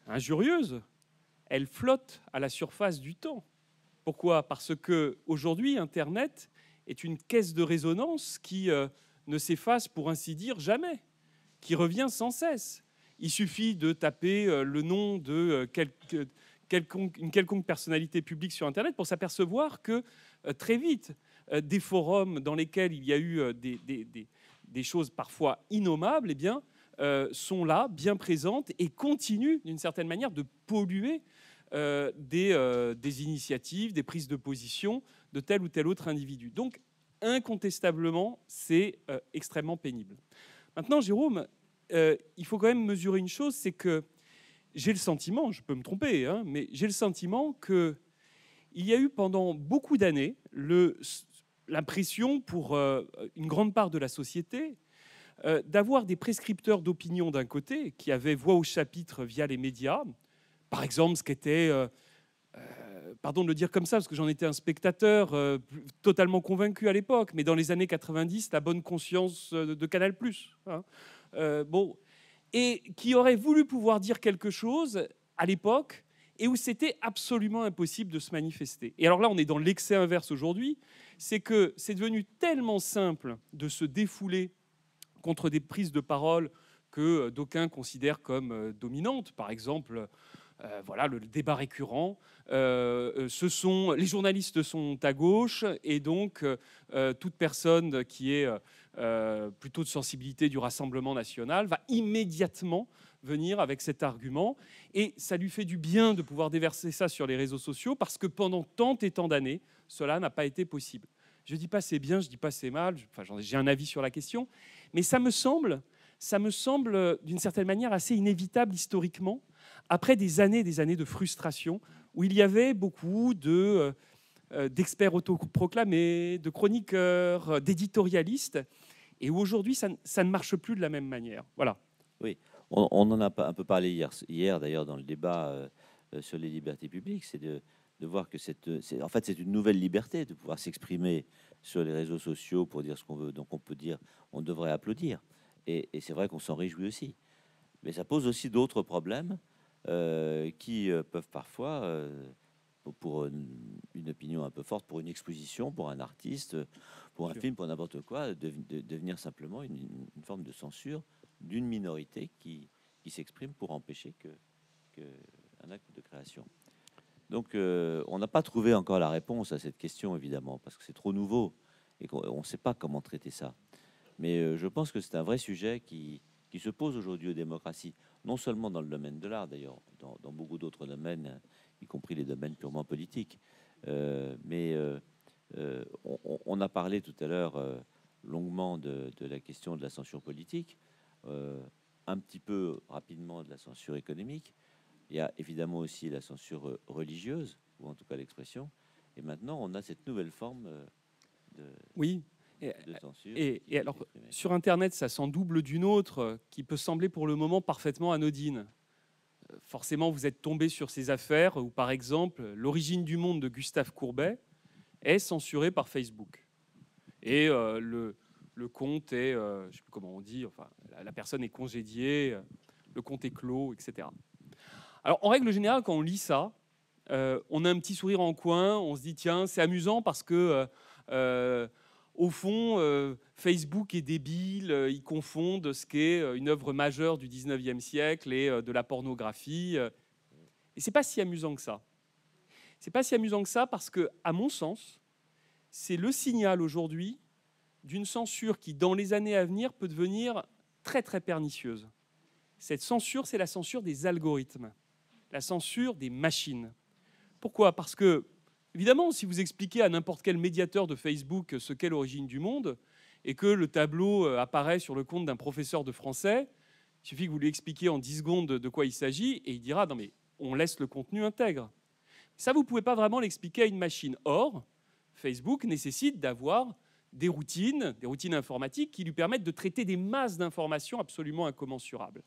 injurieuses, elles flottent à la surface du temps. Pourquoi Parce que aujourd'hui, Internet est une caisse de résonance qui ne s'efface, pour ainsi dire, jamais qui revient sans cesse. Il suffit de taper euh, le nom de euh, quelconque, une quelconque personnalité publique sur Internet pour s'apercevoir que euh, très vite, des forums dans lesquels il y a eu des, choses parfois innommables, eh bien, sont là, bien présentes, et continuent d'une certaine manière de polluer des, des, initiatives, des prises de position de tel ou tel autre individu. Donc, incontestablement, c'est extrêmement pénible. Maintenant, Jérôme, euh, il faut quand même mesurer une chose, c'est que j'ai le sentiment, je peux me tromper, hein, mais j'ai le sentiment qu'il y a eu pendant beaucoup d'années l'impression pour euh, une grande part de la société euh, d'avoir des prescripteurs d'opinion d'un côté qui avaient voix au chapitre via les médias, par exemple ce qu'était pardon de le dire comme ça, parce que j'en étais un spectateur euh, totalement convaincu à l'époque, mais dans les années 90, la bonne conscience euh, de, Canal hein. euh, bon, et qui aurait voulu pouvoir dire quelque chose à l'époque et où c'était absolument impossible de se manifester. Et alors là, on est dans l'excès inverse aujourd'hui, c'est que c'est devenu tellement simple de se défouler contre des prises de parole que d'aucuns considèrent comme dominantes, par exemple euh, voilà le, débat récurrent. Euh, euh, les journalistes sont à gauche et donc toute personne qui est plutôt de sensibilité du Rassemblement national va immédiatement venir avec cet argument et ça lui fait du bien de pouvoir déverser ça sur les réseaux sociaux parce que pendant tant et tant d'années, cela n'a pas été possible. Je dis pas c'est bien, je dis pas c'est mal. j'ai un avis sur la question, mais ça me semble d'une certaine manière assez inévitable historiquement après des années et des années de frustration, où il y avait beaucoup de, euh, euh, d'experts autoproclamés, de chroniqueurs, euh, d'éditorialistes, et où aujourd'hui, ça, ne marche plus de la même manière. Voilà. Oui, on, en a un peu parlé hier, d'ailleurs, dans le débat sur les libertés publiques, c'est de, voir que c'est en fait c'est une nouvelle liberté de pouvoir s'exprimer sur les réseaux sociaux pour dire ce qu'on veut. Donc on peut dire, on devrait applaudir. et c'est vrai qu'on s'en réjouit aussi. Mais ça pose aussi d'autres problèmes euh, qui euh, peuvent parfois, euh, pour une, opinion un peu forte, pour une exposition, pour un artiste, pour un film, pour n'importe quoi, devenir simplement une, forme de censure d'une minorité qui, s'exprime pour empêcher que, un acte de création. Donc, on n'a pas trouvé encore la réponse à cette question, évidemment, parce que c'est trop nouveau et qu'on ne sait pas comment traiter ça. Mais je pense que c'est un vrai sujet qui se pose aujourd'hui aux démocraties non seulement dans le domaine de l'art, d'ailleurs, dans, beaucoup d'autres domaines, y compris les domaines purement politiques. Euh, mais euh, euh, on, a parlé tout à l'heure longuement de, de, la question de la censure politique, un petit peu rapidement de la censure économique. Il y a évidemment aussi la censure religieuse, ou en tout cas l'expression. Et maintenant, on a cette nouvelle forme de... Oui, et, euh, alors, sur Internet, ça s'en double d'une autre euh, qui peut sembler pour le moment parfaitement anodine. Euh, forcément, vous êtes tombé sur ces affaires où, par exemple, l'origine du monde de Gustave Courbet est censurée par Facebook. Et le, compte est, Je je sais plus comment on dit, enfin, la, personne est congédiée, le compte est clos, etc. Alors, en règle générale, quand on lit ça, on a un petit sourire en coin, on se dit tiens, c'est amusant parce que au fond, euh, Facebook est débile, euh, ils confondent ce qu'est euh, une œuvre majeure du 19e siècle et de la pornographie. Et c'est pas si amusant que ça. C'est pas si amusant que ça parce que, à mon sens, c'est le signal aujourd'hui d'une censure qui, dans les années à venir, peut devenir très très pernicieuse. Cette censure, c'est la censure des algorithmes, la censure des machines. Pourquoi Parce que Évidemment, si vous expliquez à n'importe quel médiateur de Facebook ce qu'est l'origine du monde, et que le tableau euh, apparaît sur le compte d'un professeur de français, il suffit que vous lui expliquiez en 10 secondes de quoi il s'agit, et il dira, non mais on laisse le contenu intègre. Ça, vous ne pouvez pas vraiment l'expliquer à une machine. Or, Facebook nécessite d'avoir des routines, des routines informatiques qui lui permettent de traiter des masses d'informations absolument incommensurables.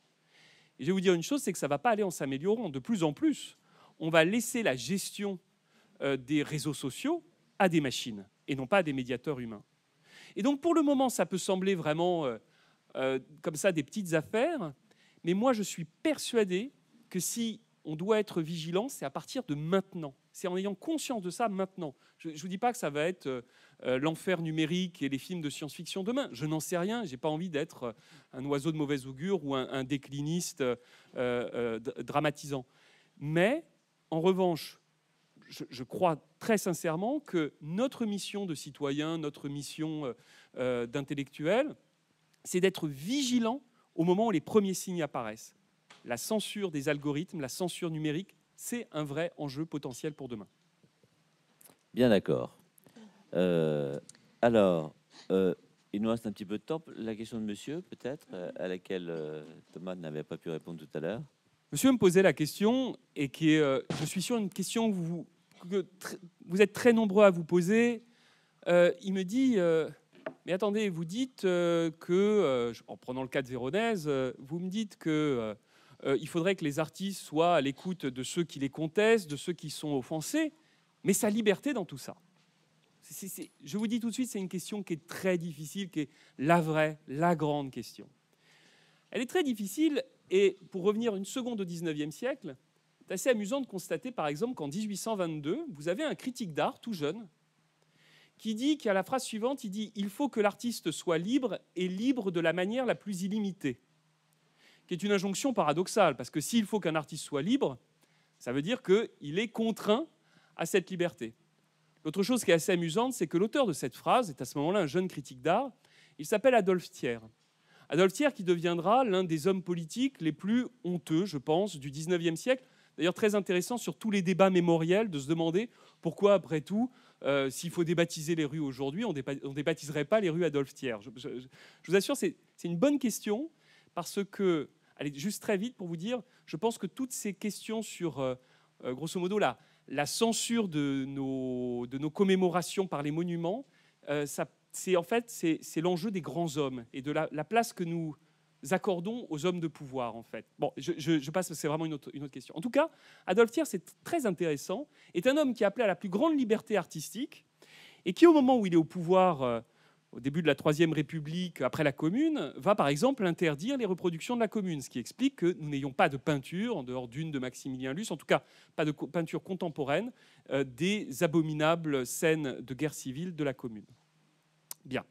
Et je vais vous dire une chose, c'est que ça ne va pas aller en s'améliorant. De plus en plus, on va laisser la gestion euh, des réseaux sociaux à des machines et non pas à des médiateurs humains. Et donc pour le moment, ça peut sembler vraiment euh, euh, comme ça des petites affaires, mais moi je suis persuadé que si on doit être vigilant, c'est à partir de maintenant. C'est en ayant conscience de ça maintenant. Je ne vous dis pas que ça va être l'enfer numérique et les films de science-fiction demain. Je n'en sais rien. Je n'ai pas envie d'être un oiseau de mauvaise augure ou un décliniste dramatisant. Mais en revanche, je, crois très sincèrement que notre mission de citoyen, notre mission euh, euh, d'intellectuel, c'est d'être vigilant au moment où les premiers signes apparaissent. La censure des algorithmes, la censure numérique, c'est un vrai enjeu potentiel pour demain. Bien d'accord. Euh, alors, il nous reste un petit peu de temps. La question de monsieur, peut-être, à laquelle Thomas n'avait pas pu répondre tout à l'heure. Monsieur me posait la question, et qui est, je suis sûr, une question que vous, que vous êtes très nombreux à vous poser. Euh, il me dit, euh, mais attendez, vous dites euh, que, en prenant le cas de Véronèse, vous me dites que il faudrait que les artistes soient à l'écoute de ceux qui les contestent, de ceux qui sont offensés, mais sa liberté dans tout ça. je vous dis tout de suite, c'est une question qui est très difficile, qui est la vraie, la grande question. Elle est très difficile, et pour revenir une seconde au 19e siècle, c'est assez amusant de constater, par exemple, qu'en 1822, vous avez un critique d'art tout jeune qui dit qu'à la phrase suivante, il dit Il faut que l'artiste soit libre et libre de la manière la plus illimitée. Qui est une injonction paradoxale, parce que s'il faut qu'un artiste soit libre, ça veut dire qu'il est contraint à cette liberté. L'autre chose qui est assez amusante, c'est que l'auteur de cette phrase est à ce moment-là un jeune critique d'art. Il s'appelle Adolphe Thiers. Adolphe Thiers qui deviendra l'un des hommes politiques les plus honteux, je pense, du 19e siècle, D'ailleurs, très intéressant sur tous les débats mémoriels de se demander pourquoi, après tout, euh, s'il faut débaptiser les rues aujourd'hui, on ne débaptiserait pas les rues Adolphe Thiers. Je, vous assure, c'est une bonne question parce que, allez, juste très vite pour vous dire, je pense que toutes ces questions sur, euh, euh, grosso modo, la, la censure de nos, de nos commémorations par les monuments, c'est en fait c'est l'enjeu des grands hommes et de la place que nous accordons aux hommes de pouvoir, en fait. Bon, je, je, je passe, c'est vraiment une autre, question. En tout cas, Adolphe Thiers, c'est très intéressant, est un homme qui appelait à la plus grande liberté artistique, et qui, au moment où il est au pouvoir, euh, au début de la Troisième République, après la Commune, va par exemple interdire les reproductions de la Commune, ce qui explique que nous n'ayons pas de peinture, en dehors d'une de Maximilien Luce, en tout cas pas de peinture contemporaine, euh, des abominables scènes de guerre civile de la Commune. Bien.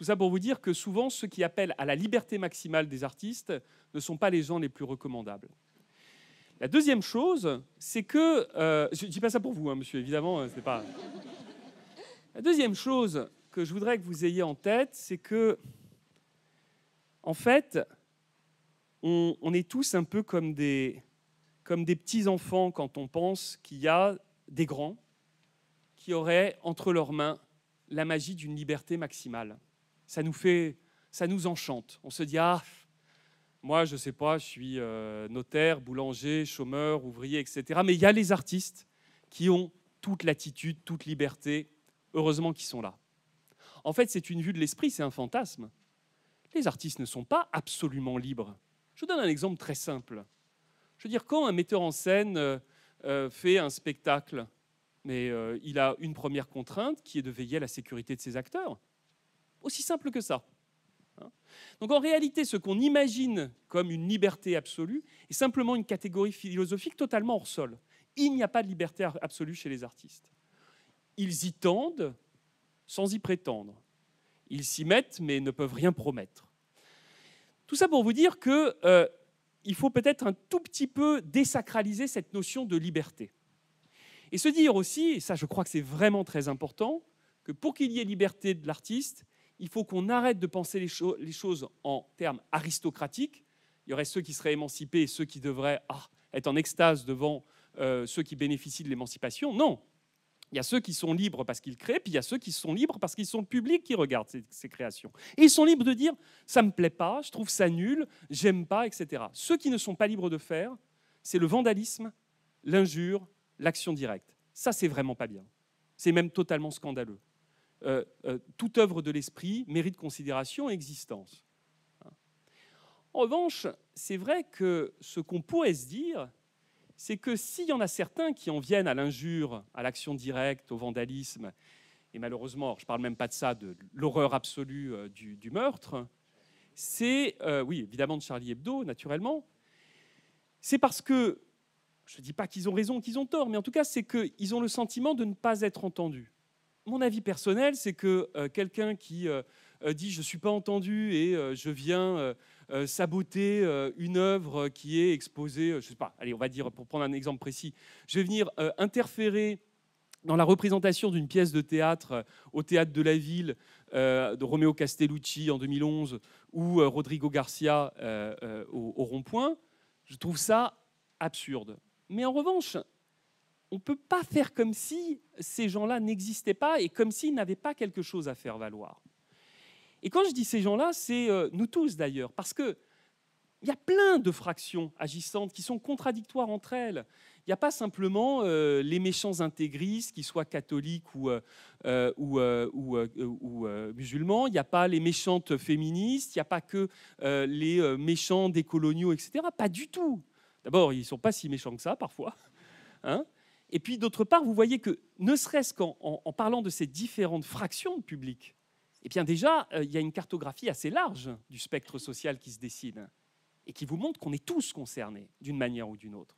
Tout ça pour vous dire que souvent, ceux qui appellent à la liberté maximale des artistes ne sont pas les gens les plus recommandables. La deuxième chose, c'est que... Euh, je ne dis pas ça pour vous, hein, monsieur, évidemment, euh, c'est pas... La deuxième chose que je voudrais que vous ayez en tête, c'est que, en fait, on, on, est tous un peu comme des, comme des petits-enfants quand on pense qu'il y a des grands qui auraient entre leurs mains la magie d'une liberté maximale ça nous fait, ça nous enchante. On se dit ah, moi je sais pas, je suis euh, notaire, boulanger, chômeur, ouvrier, etc. Mais il y a les artistes qui ont toute latitude, toute liberté. Heureusement qu'ils sont là. En fait, c'est une vue de l'esprit, c'est un fantasme. Les artistes ne sont pas absolument libres. Je vous donne un exemple très simple. Je veux dire, quand un metteur en scène euh, euh, fait un spectacle, mais il a une première contrainte qui est de veiller à la sécurité de ses acteurs. Aussi simple que ça. Hein. Donc en réalité, ce qu'on imagine comme une liberté absolue est simplement une catégorie philosophique totalement hors sol. Il n'y a pas de liberté absolue chez les artistes. Ils y tendent sans y prétendre. Ils s'y mettent mais ne peuvent rien promettre. Tout ça pour vous dire qu'il euh, faut peut-être un tout petit peu désacraliser cette notion de liberté. Et se dire aussi, et ça je crois que c'est vraiment très important, que pour qu'il y ait liberté de l'artiste, il faut qu'on arrête de penser les, choses en termes aristocratiques. Il y aurait ceux qui seraient émancipés et ceux qui devraient ah, être en extase devant euh, ceux qui bénéficient de l'émancipation. Non. Il y a ceux qui sont libres parce qu'ils créent, puis il y a ceux qui sont libres parce qu'ils sont le public qui regarde ces, créations. ils sont libres de dire ça me plaît pas, je trouve ça nul, j'aime pas, etc. Ceux qui ne sont pas libres de faire, c'est le vandalisme, l'injure, l'action directe. Ça, c'est vraiment pas bien. C'est même totalement scandaleux. Euh, euh, toute œuvre de l'esprit mérite considération et existence. En revanche, c'est vrai que ce qu'on pourrait se dire, c'est que s'il y en a certains qui en viennent à l'injure, à l'action directe, au vandalisme, et malheureusement, je ne parle même pas de ça, de l'horreur absolue euh, du, meurtre, c'est, oui, évidemment de Charlie Hebdo, naturellement, c'est parce que, je ne dis pas qu'ils ont raison, ou qu'ils ont tort, mais en tout cas, c'est qu'ils ont le sentiment de ne pas être entendus mon avis personnel, c'est que euh, quelqu'un qui euh, euh, dit je ne suis pas entendu et je viens saboter une œuvre qui est exposée, je ne sais pas, allez, on va dire, pour prendre un exemple précis, je vais venir interférer dans la représentation d'une pièce de théâtre au théâtre de la ville de Romeo Castellucci en 2011 ou Rodrigo Garcia au rond-point, je trouve ça absurde. Mais en revanche, on ne peut pas faire comme si ces gens-là n'existaient pas et comme s'ils n'avaient pas quelque chose à faire valoir. Et quand je dis ces gens-là, c'est euh, nous tous d'ailleurs, parce que il y a plein de fractions agissantes qui sont contradictoires entre elles. Il n'y a pas simplement euh, les méchants intégristes, qu'ils soient catholiques ou, euh, ou, ou, ou musulmans. Il n'y a pas les méchantes féministes. Il n'y a pas que les méchants décoloniaux, etc. Pas du tout. D'abord, ils ne sont pas si méchants que ça parfois. Hein et puis d'autre part, vous voyez que, ne serait-ce qu'en parlant de ces différentes fractions de public, eh bien déjà, euh, il y a une cartographie assez large du spectre social qui se dessine et qui vous montre qu'on est tous concernés d'une manière ou d'une autre.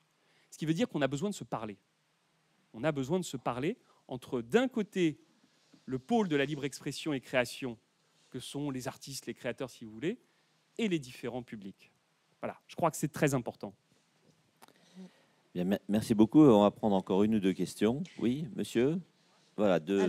Ce qui veut dire qu'on a besoin de se parler. On a besoin de se parler entre, d'un côté, le pôle de la libre expression et création, que sont les artistes, les créateurs, si vous voulez, et les différents publics. Voilà, je crois que c'est très important merci beaucoup. On va prendre encore une ou deux questions. Oui, monsieur Voilà, deux,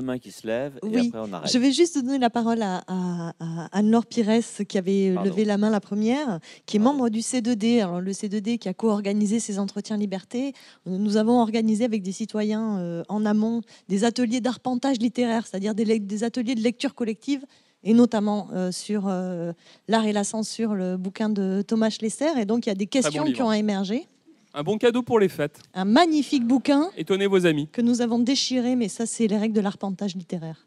mains qui se lèvent et après on arrête. Je vais juste donner la parole à, à, Anne-Laure Pires qui avait levé la main la première, qui est membre du C2D. Alors, le C2D qui a co-organisé ces entretiens liberté. Euh, nous avons organisé avec des citoyens euh, en amont des ateliers d'arpentage littéraire, c'est-à-dire des, ateliers de lecture collective et notamment euh, sur l'art et la censure, le bouquin de Thomas Schlesser. Et donc, il y a des questions qui ont émergé. Un bon cadeau pour les fêtes. Un magnifique bouquin. Étonnez vos amis. Que nous avons déchiré, mais ça, c'est les règles de l'arpentage littéraire.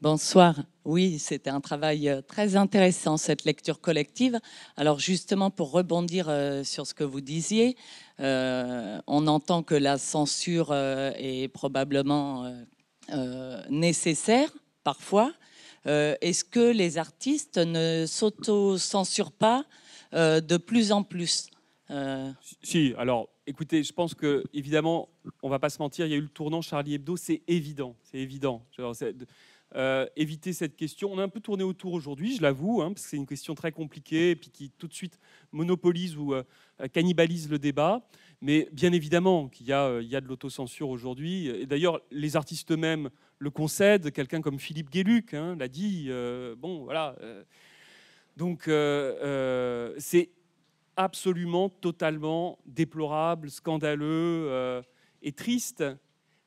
Bonsoir. Oui, c'était un travail euh, très intéressant, cette lecture collective. Alors justement, pour rebondir euh, sur ce que vous disiez, euh, on entend que la censure est probablement nécessaire parfois. Est-ce que les artistes ne s'auto-censurent pas euh, de plus en plus. Euh, si, alors écoutez, je pense que évidemment, on va pas se mentir, il y a eu le tournant Charlie Hebdo, c'est évident, c'est évident. Euh, éviter cette question. On a un peu tourné autour aujourd'hui, je l'avoue, hein, parce que c'est une question très compliquée et puis qui tout de suite monopolise ou cannibalise le débat. Mais bien évidemment qu'il y, a de l'autocensure aujourd'hui. Et d'ailleurs, les artistes eux-mêmes le concèdent. Quelqu'un comme Philippe Guéluc hein, l'a dit. bon, voilà. Donc euh, euh, c'est absolument, totalement déplorable, scandaleux euh, et triste.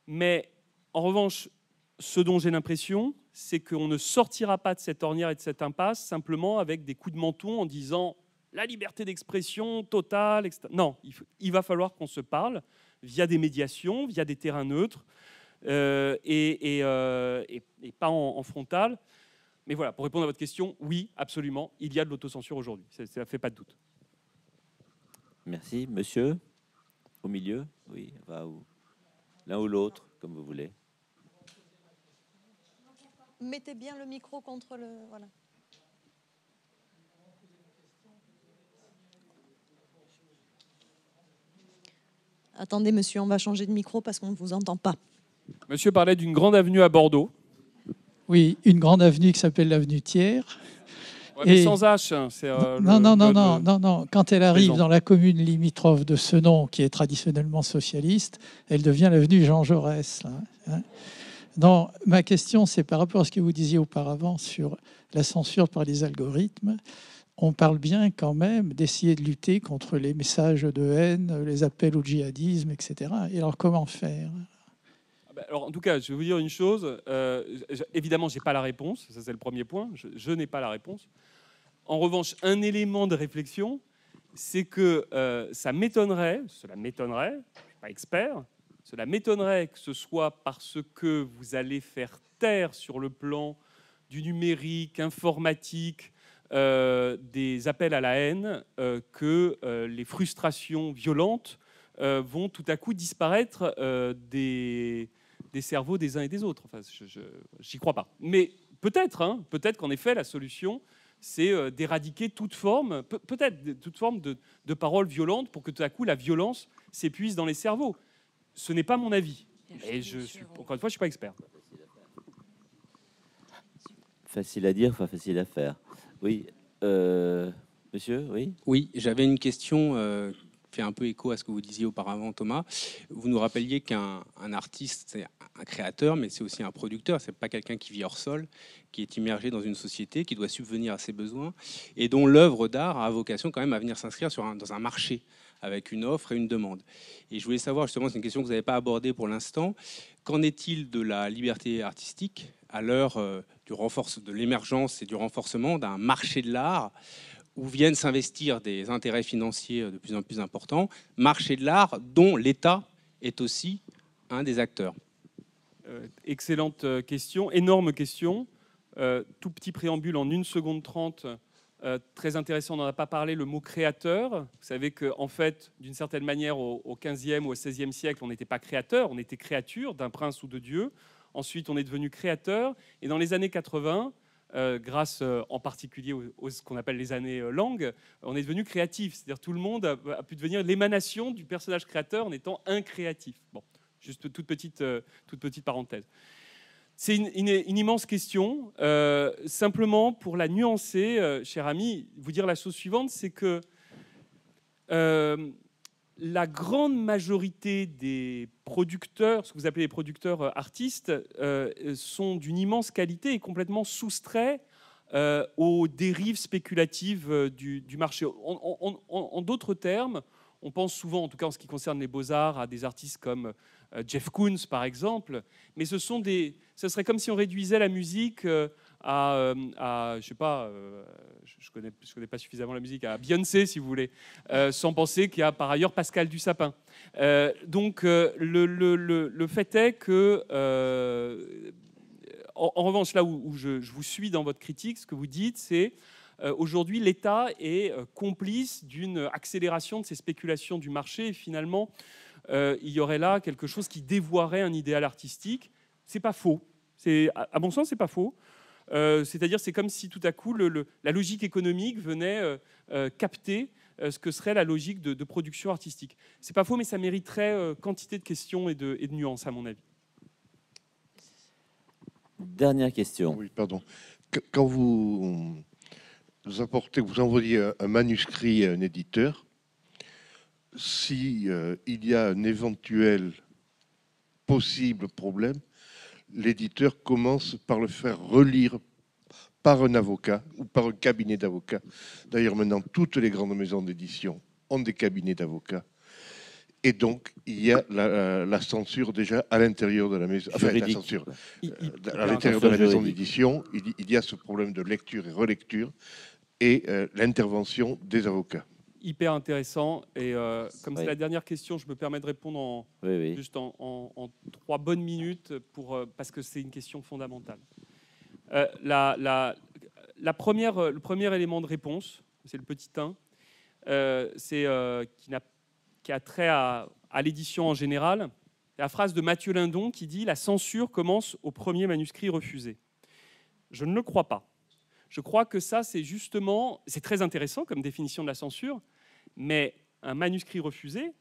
Mais en revanche, ce dont j'ai l'impression, c'est qu'on ne sortira pas de cette ornière et de cette impasse simplement avec des coups de menton en disant la liberté d'expression totale. Etc. Non, il, va falloir qu'on se parle via des médiations, via des terrains neutres et, pas en, en frontal. Mais voilà, pour répondre à votre question, oui, absolument, il y a de l'autocensure aujourd'hui. Ça ne fait pas de doute. Merci. Monsieur, au milieu Oui, va où L'un ou l'autre, comme vous voulez. Mettez bien le micro contre le. Voilà. Attendez, monsieur, on va changer de micro parce qu'on ne vous entend pas. Monsieur parlait d'une grande avenue à Bordeaux oui, une grande avenue qui s'appelle l'avenue Thiers. mais et... sans H. Hein, euh, non, non, non, non, euh, non, non. Quand elle arrive dans la commune limitrophe de ce nom, qui est traditionnellement socialiste, elle devient l'avenue Jean Jaurès. Là. Hein. ma question, c'est par rapport à ce que vous disiez auparavant sur la censure par les algorithmes. On parle bien quand même d'essayer de lutter contre les messages de haine, les appels au djihadisme, etc. Et alors comment faire ah bah, en tout cas, je vais vous dire une chose. Euh, évidemment, je n'ai pas la réponse. Ça, c'est le premier point. Je, n'ai pas la réponse. En revanche, un élément de réflexion, c'est que euh, ça m'étonnerait, cela m'étonnerait, je suis pas expert, cela m'étonnerait que ce soit parce que vous allez faire taire sur le plan du numérique, informatique, euh, des appels à la haine, que les frustrations violentes vont tout à coup disparaître des des cerveaux des uns et des autres. Enfin, j'y crois pas. Mais peut-être, hein, peut-être qu'en effet, la solution, c'est euh, d'éradiquer toute forme, peut-être toute forme de, paroles violentes pour que tout à coup la violence s'épuise dans les cerveaux. Ce n'est pas mon avis. Et je suis, encore une fois, je suis pas expert. Facile à dire, pas facile à faire. Oui, euh, monsieur, oui. Oui, j'avais une question euh, fait un peu écho à ce que vous disiez auparavant, Thomas. Vous nous rappeliez qu'un artiste, c'est un créateur, mais c'est aussi un producteur. C'est pas quelqu'un qui vit hors sol, qui est immergé dans une société, qui doit subvenir à ses besoins, et dont l'œuvre d'art a vocation quand même à venir s'inscrire dans un marché avec une offre et une demande. Et je voulais savoir justement, c'est une question que vous n'avez pas abordée pour l'instant, qu'en est-il de la liberté artistique à l'heure euh, du renforce de l'émergence et du renforcement d'un marché de l'art où viennent s'investir des intérêts financiers de plus en plus importants, marché de l'art dont l'État est aussi un des acteurs euh, Excellente euh, question, énorme question. Euh, tout petit préambule en une seconde 30, très intéressant, on n'en a pas parlé, le mot créateur. Vous savez qu'en en fait, d'une certaine manière, au, au ou au 16 siècle, on n'était pas créateur, on était créature d'un prince ou de Dieu. Ensuite, on est devenu créateur. Et dans les années 80, euh, grâce euh, en particulier aux, ce qu'on appelle les années euh, langues, on est devenu créatif. C'est-à-dire tout le monde a, pu devenir l'émanation du personnage créateur en étant incréatif. Bon, juste toute petite, toute petite parenthèse. C'est une, une, immense question. simplement, pour la nuancer, cher ami, vous dire la chose suivante, c'est que la grande majorité des producteurs, ce que vous appelez les producteurs euh, artistes, euh, euh, sont d'une immense qualité et complètement soustraits aux dérives spéculatives du, marché. En, d'autres termes, on pense souvent, en tout cas en ce qui concerne les beaux-arts, à des artistes comme Jeff Koons, par exemple, mais ce, sont des, ce serait comme si on réduisait la musique euh, à, je sais pas, euh, je connais, je connais pas suffisamment la musique, à Beyoncé si vous voulez, euh, sans penser qu'il y a par ailleurs Pascal du Sapin. donc le, le, le, le, fait est que en, revanche, là où, je, vous suis dans votre critique, ce que vous dites, c'est aujourd'hui l'État est complice d'une accélération de ces spéculations du marché. Et finalement, il y aurait là quelque chose qui dévoirait un idéal artistique. C'est pas faux. C'est à, bon mon sens, c'est pas faux. Euh, c'est-à-dire, c'est comme si tout à coup, la logique économique venait euh, euh, capter ce que serait la logique de, production artistique. C'est pas faux, mais ça mériterait quantité de questions et de, nuances, à mon avis. Dernière question. Oui, pardon. Quand vous, vous vous envoyez un manuscrit à un éditeur, si y a un éventuel possible problème, l'éditeur commence par le faire relire par un avocat ou par un cabinet d'avocats. D'ailleurs, maintenant, toutes les grandes maisons d'édition ont des cabinets d'avocats. Et donc, il y a la, euh, censure déjà à l'intérieur de la maison. Enfin, euh, à l'intérieur de la maison d'édition, il, y a ce problème de lecture et relecture et euh, l'intervention des avocats hyper intéressant. Et euh, comme c'est la dernière question, je me permets de répondre en, juste en, trois bonnes minutes pour, euh, parce que c'est une question fondamentale. Euh, la, la, la, première, le premier élément de réponse, c'est le petit 1, c'est, qui, a, qui a trait à, à l'édition en général. La phrase de Mathieu Lindon qui dit La censure commence au premier manuscrit refusé. Je ne le crois pas. Je crois que ça, c'est justement, c'est très intéressant comme définition de la censure, mais un manuscrit refusé,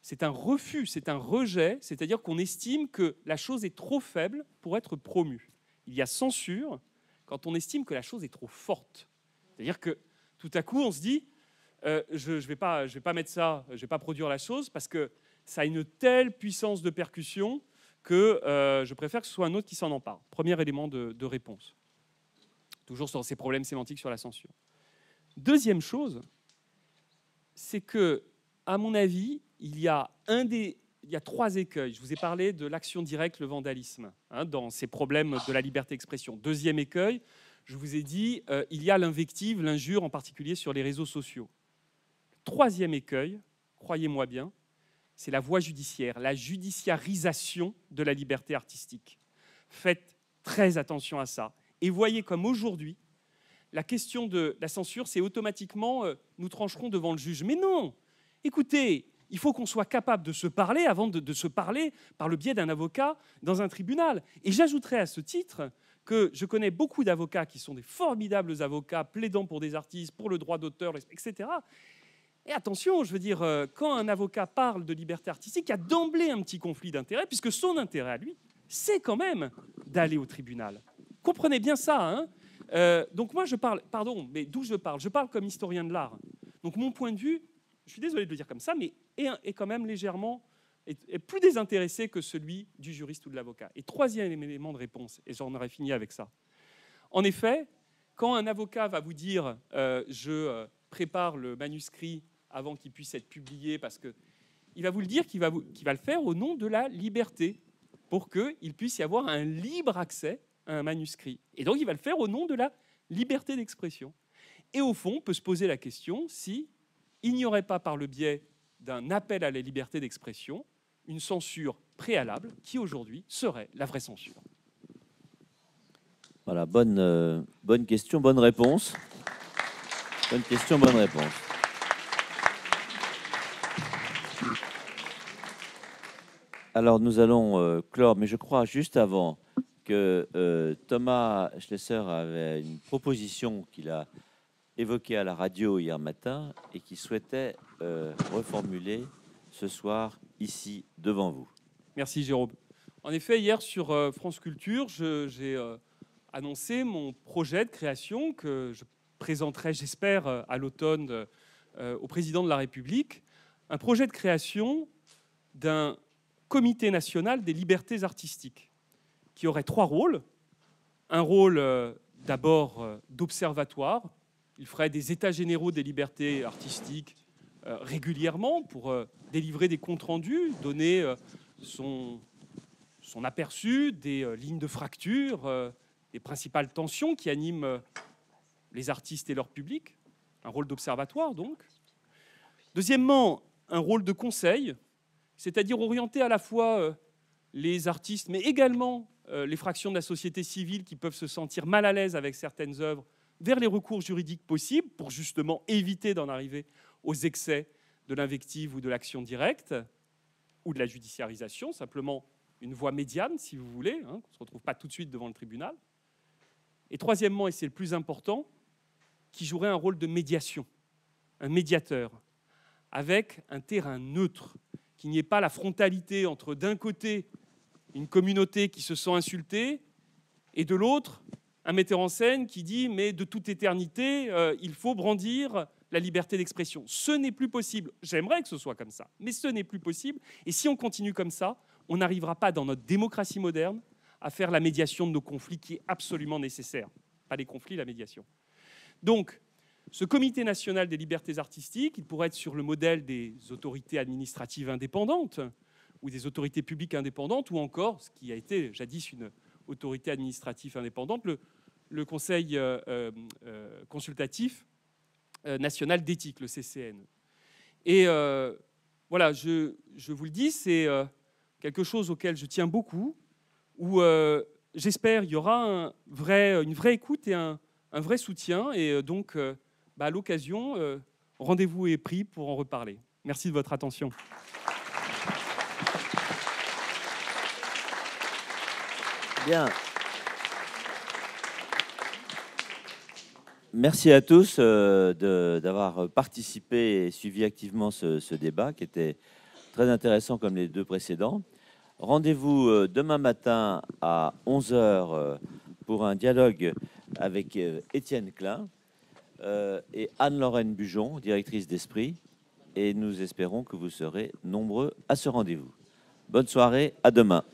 c'est un refus, c'est un rejet, c'est-à-dire qu'on estime que la chose est trop faible pour être promue. Il y a censure quand on estime que la chose est trop forte. C'est-à-dire que tout à coup, on se dit, euh, je ne vais, pas mettre ça, je ne vais pas produire la chose parce que ça a une telle puissance de percussion que euh, je préfère que ce soit un autre qui s'en empare. Premier élément de, de réponse. Toujours sur ces problèmes sémantiques sur la censure. Deuxième chose, c'est que, à mon avis, il y a il y a trois écueils. Je vous ai parlé de l'action directe, le vandalisme, hein, dans ces problèmes de la liberté d'expression. Deuxième écueil, je vous ai dit, euh, il y a l'invective, l'injure, en particulier sur les réseaux sociaux. Troisième écueil, croyez-moi bien, c'est la voie judiciaire, la judiciarisation de la liberté artistique. Faites très attention à ça. Et voyez comme aujourd'hui, la question de la censure, c'est automatiquement euh, nous trancherons devant le juge. Mais non Écoutez, il faut qu'on soit capable de se parler avant de, se parler par le biais d'un avocat dans un tribunal. Et j'ajouterai à ce titre que je connais beaucoup d'avocats qui sont des formidables avocats plaidant pour des artistes, pour le droit d'auteur, etc. Et attention, je veux dire, euh, quand un avocat parle de liberté artistique, il y a d'emblée un petit conflit d'intérêt, puisque son intérêt à lui, c'est quand même d'aller au tribunal. Comprenez bien ça, hein euh, donc moi, je parle, pardon, mais d'où je parle Je parle comme historien de l'art. Donc mon point de vue, je suis désolé de le dire comme ça, mais est, quand même légèrement, plus désintéressé que celui du juriste ou de l'avocat. Et troisième élément de réponse, et j'en aurais fini avec ça. En effet, quand un avocat va vous dire euh, je euh, prépare le manuscrit avant qu'il puisse être publié, parce que il va vous le dire qu'il va, va le faire au nom de la liberté, pour qu'il puisse y avoir un libre accès un manuscrit. Et donc il va le faire au nom de la liberté d'expression. Et au fond, on peut se poser la question si il n'y aurait pas par le biais d'un appel à la liberté d'expression une censure préalable qui aujourd'hui serait la vraie censure. Voilà, bonne, euh, bonne question, bonne réponse. Bonne question, bonne réponse. Alors nous allons euh, clore, mais je crois juste avant que euh, Thomas Schlesser avait une proposition qu'il a évoquée à la radio hier matin et qu'il souhaitait euh, reformuler ce soir ici devant vous. Merci Jérôme. En effet, hier sur euh, France Culture, j'ai annoncé mon projet de création que je présenterai, j'espère, à l'automne au président de la République, un projet de création d'un comité national des libertés artistiques qui aurait trois rôles. Un rôle euh, d'abord euh, d'observatoire. Il ferait des états généraux des libertés artistiques euh, régulièrement pour délivrer des comptes rendus, donner son, son, aperçu des lignes de fracture, des principales tensions qui animent les artistes et leur public. Un rôle d'observatoire donc. Deuxièmement, un rôle de conseil, c'est-à-dire orienter à la fois les artistes, mais également euh, les fractions de la société civile qui peuvent se sentir mal à l'aise avec certaines œuvres vers les recours juridiques possibles pour justement éviter d'en arriver aux excès de l'invective ou de l'action directe ou de la judiciarisation, simplement une voie médiane, si vous voulez, hein, qu'on ne se retrouve pas tout de suite devant le tribunal. Et troisièmement, et c'est le plus important, qui jouerait un rôle de médiation, un médiateur, avec un terrain neutre, qu'il n'y ait pas la frontalité entre d'un côté une communauté qui se sent insultée, et de l'autre, un metteur en scène qui dit mais de toute éternité, euh, il faut brandir la liberté d'expression. Ce n'est plus possible. J'aimerais que ce soit comme ça, mais ce n'est plus possible. Et si on continue comme ça, on n'arrivera pas dans notre démocratie moderne à faire la médiation de nos conflits qui est absolument nécessaire. Pas les conflits, la médiation. Donc, ce comité national des libertés artistiques, il pourrait être sur le modèle des autorités administratives indépendantes, ou des autorités publiques indépendantes, ou encore, ce qui a été jadis une autorité administrative indépendante, le, Conseil euh, euh, euh, consultatif national d'éthique, le CCN. Et voilà, je, vous le dis, c'est quelque chose auquel je tiens beaucoup, où j'espère qu'il y aura une vraie écoute et un, vrai soutien. Et donc, bah, à l'occasion, rendez-vous est pris pour en reparler. Merci de votre attention. Merci à tous euh, d'avoir participé et suivi activement ce, débat qui était très intéressant comme les deux précédents. Rendez-vous euh, demain matin à 11h euh, pour un dialogue avec Étienne Klein et Anne-Lorraine Bujon, directrice d'Esprit. Et nous espérons que vous serez nombreux à ce rendez-vous. Bonne soirée, à demain.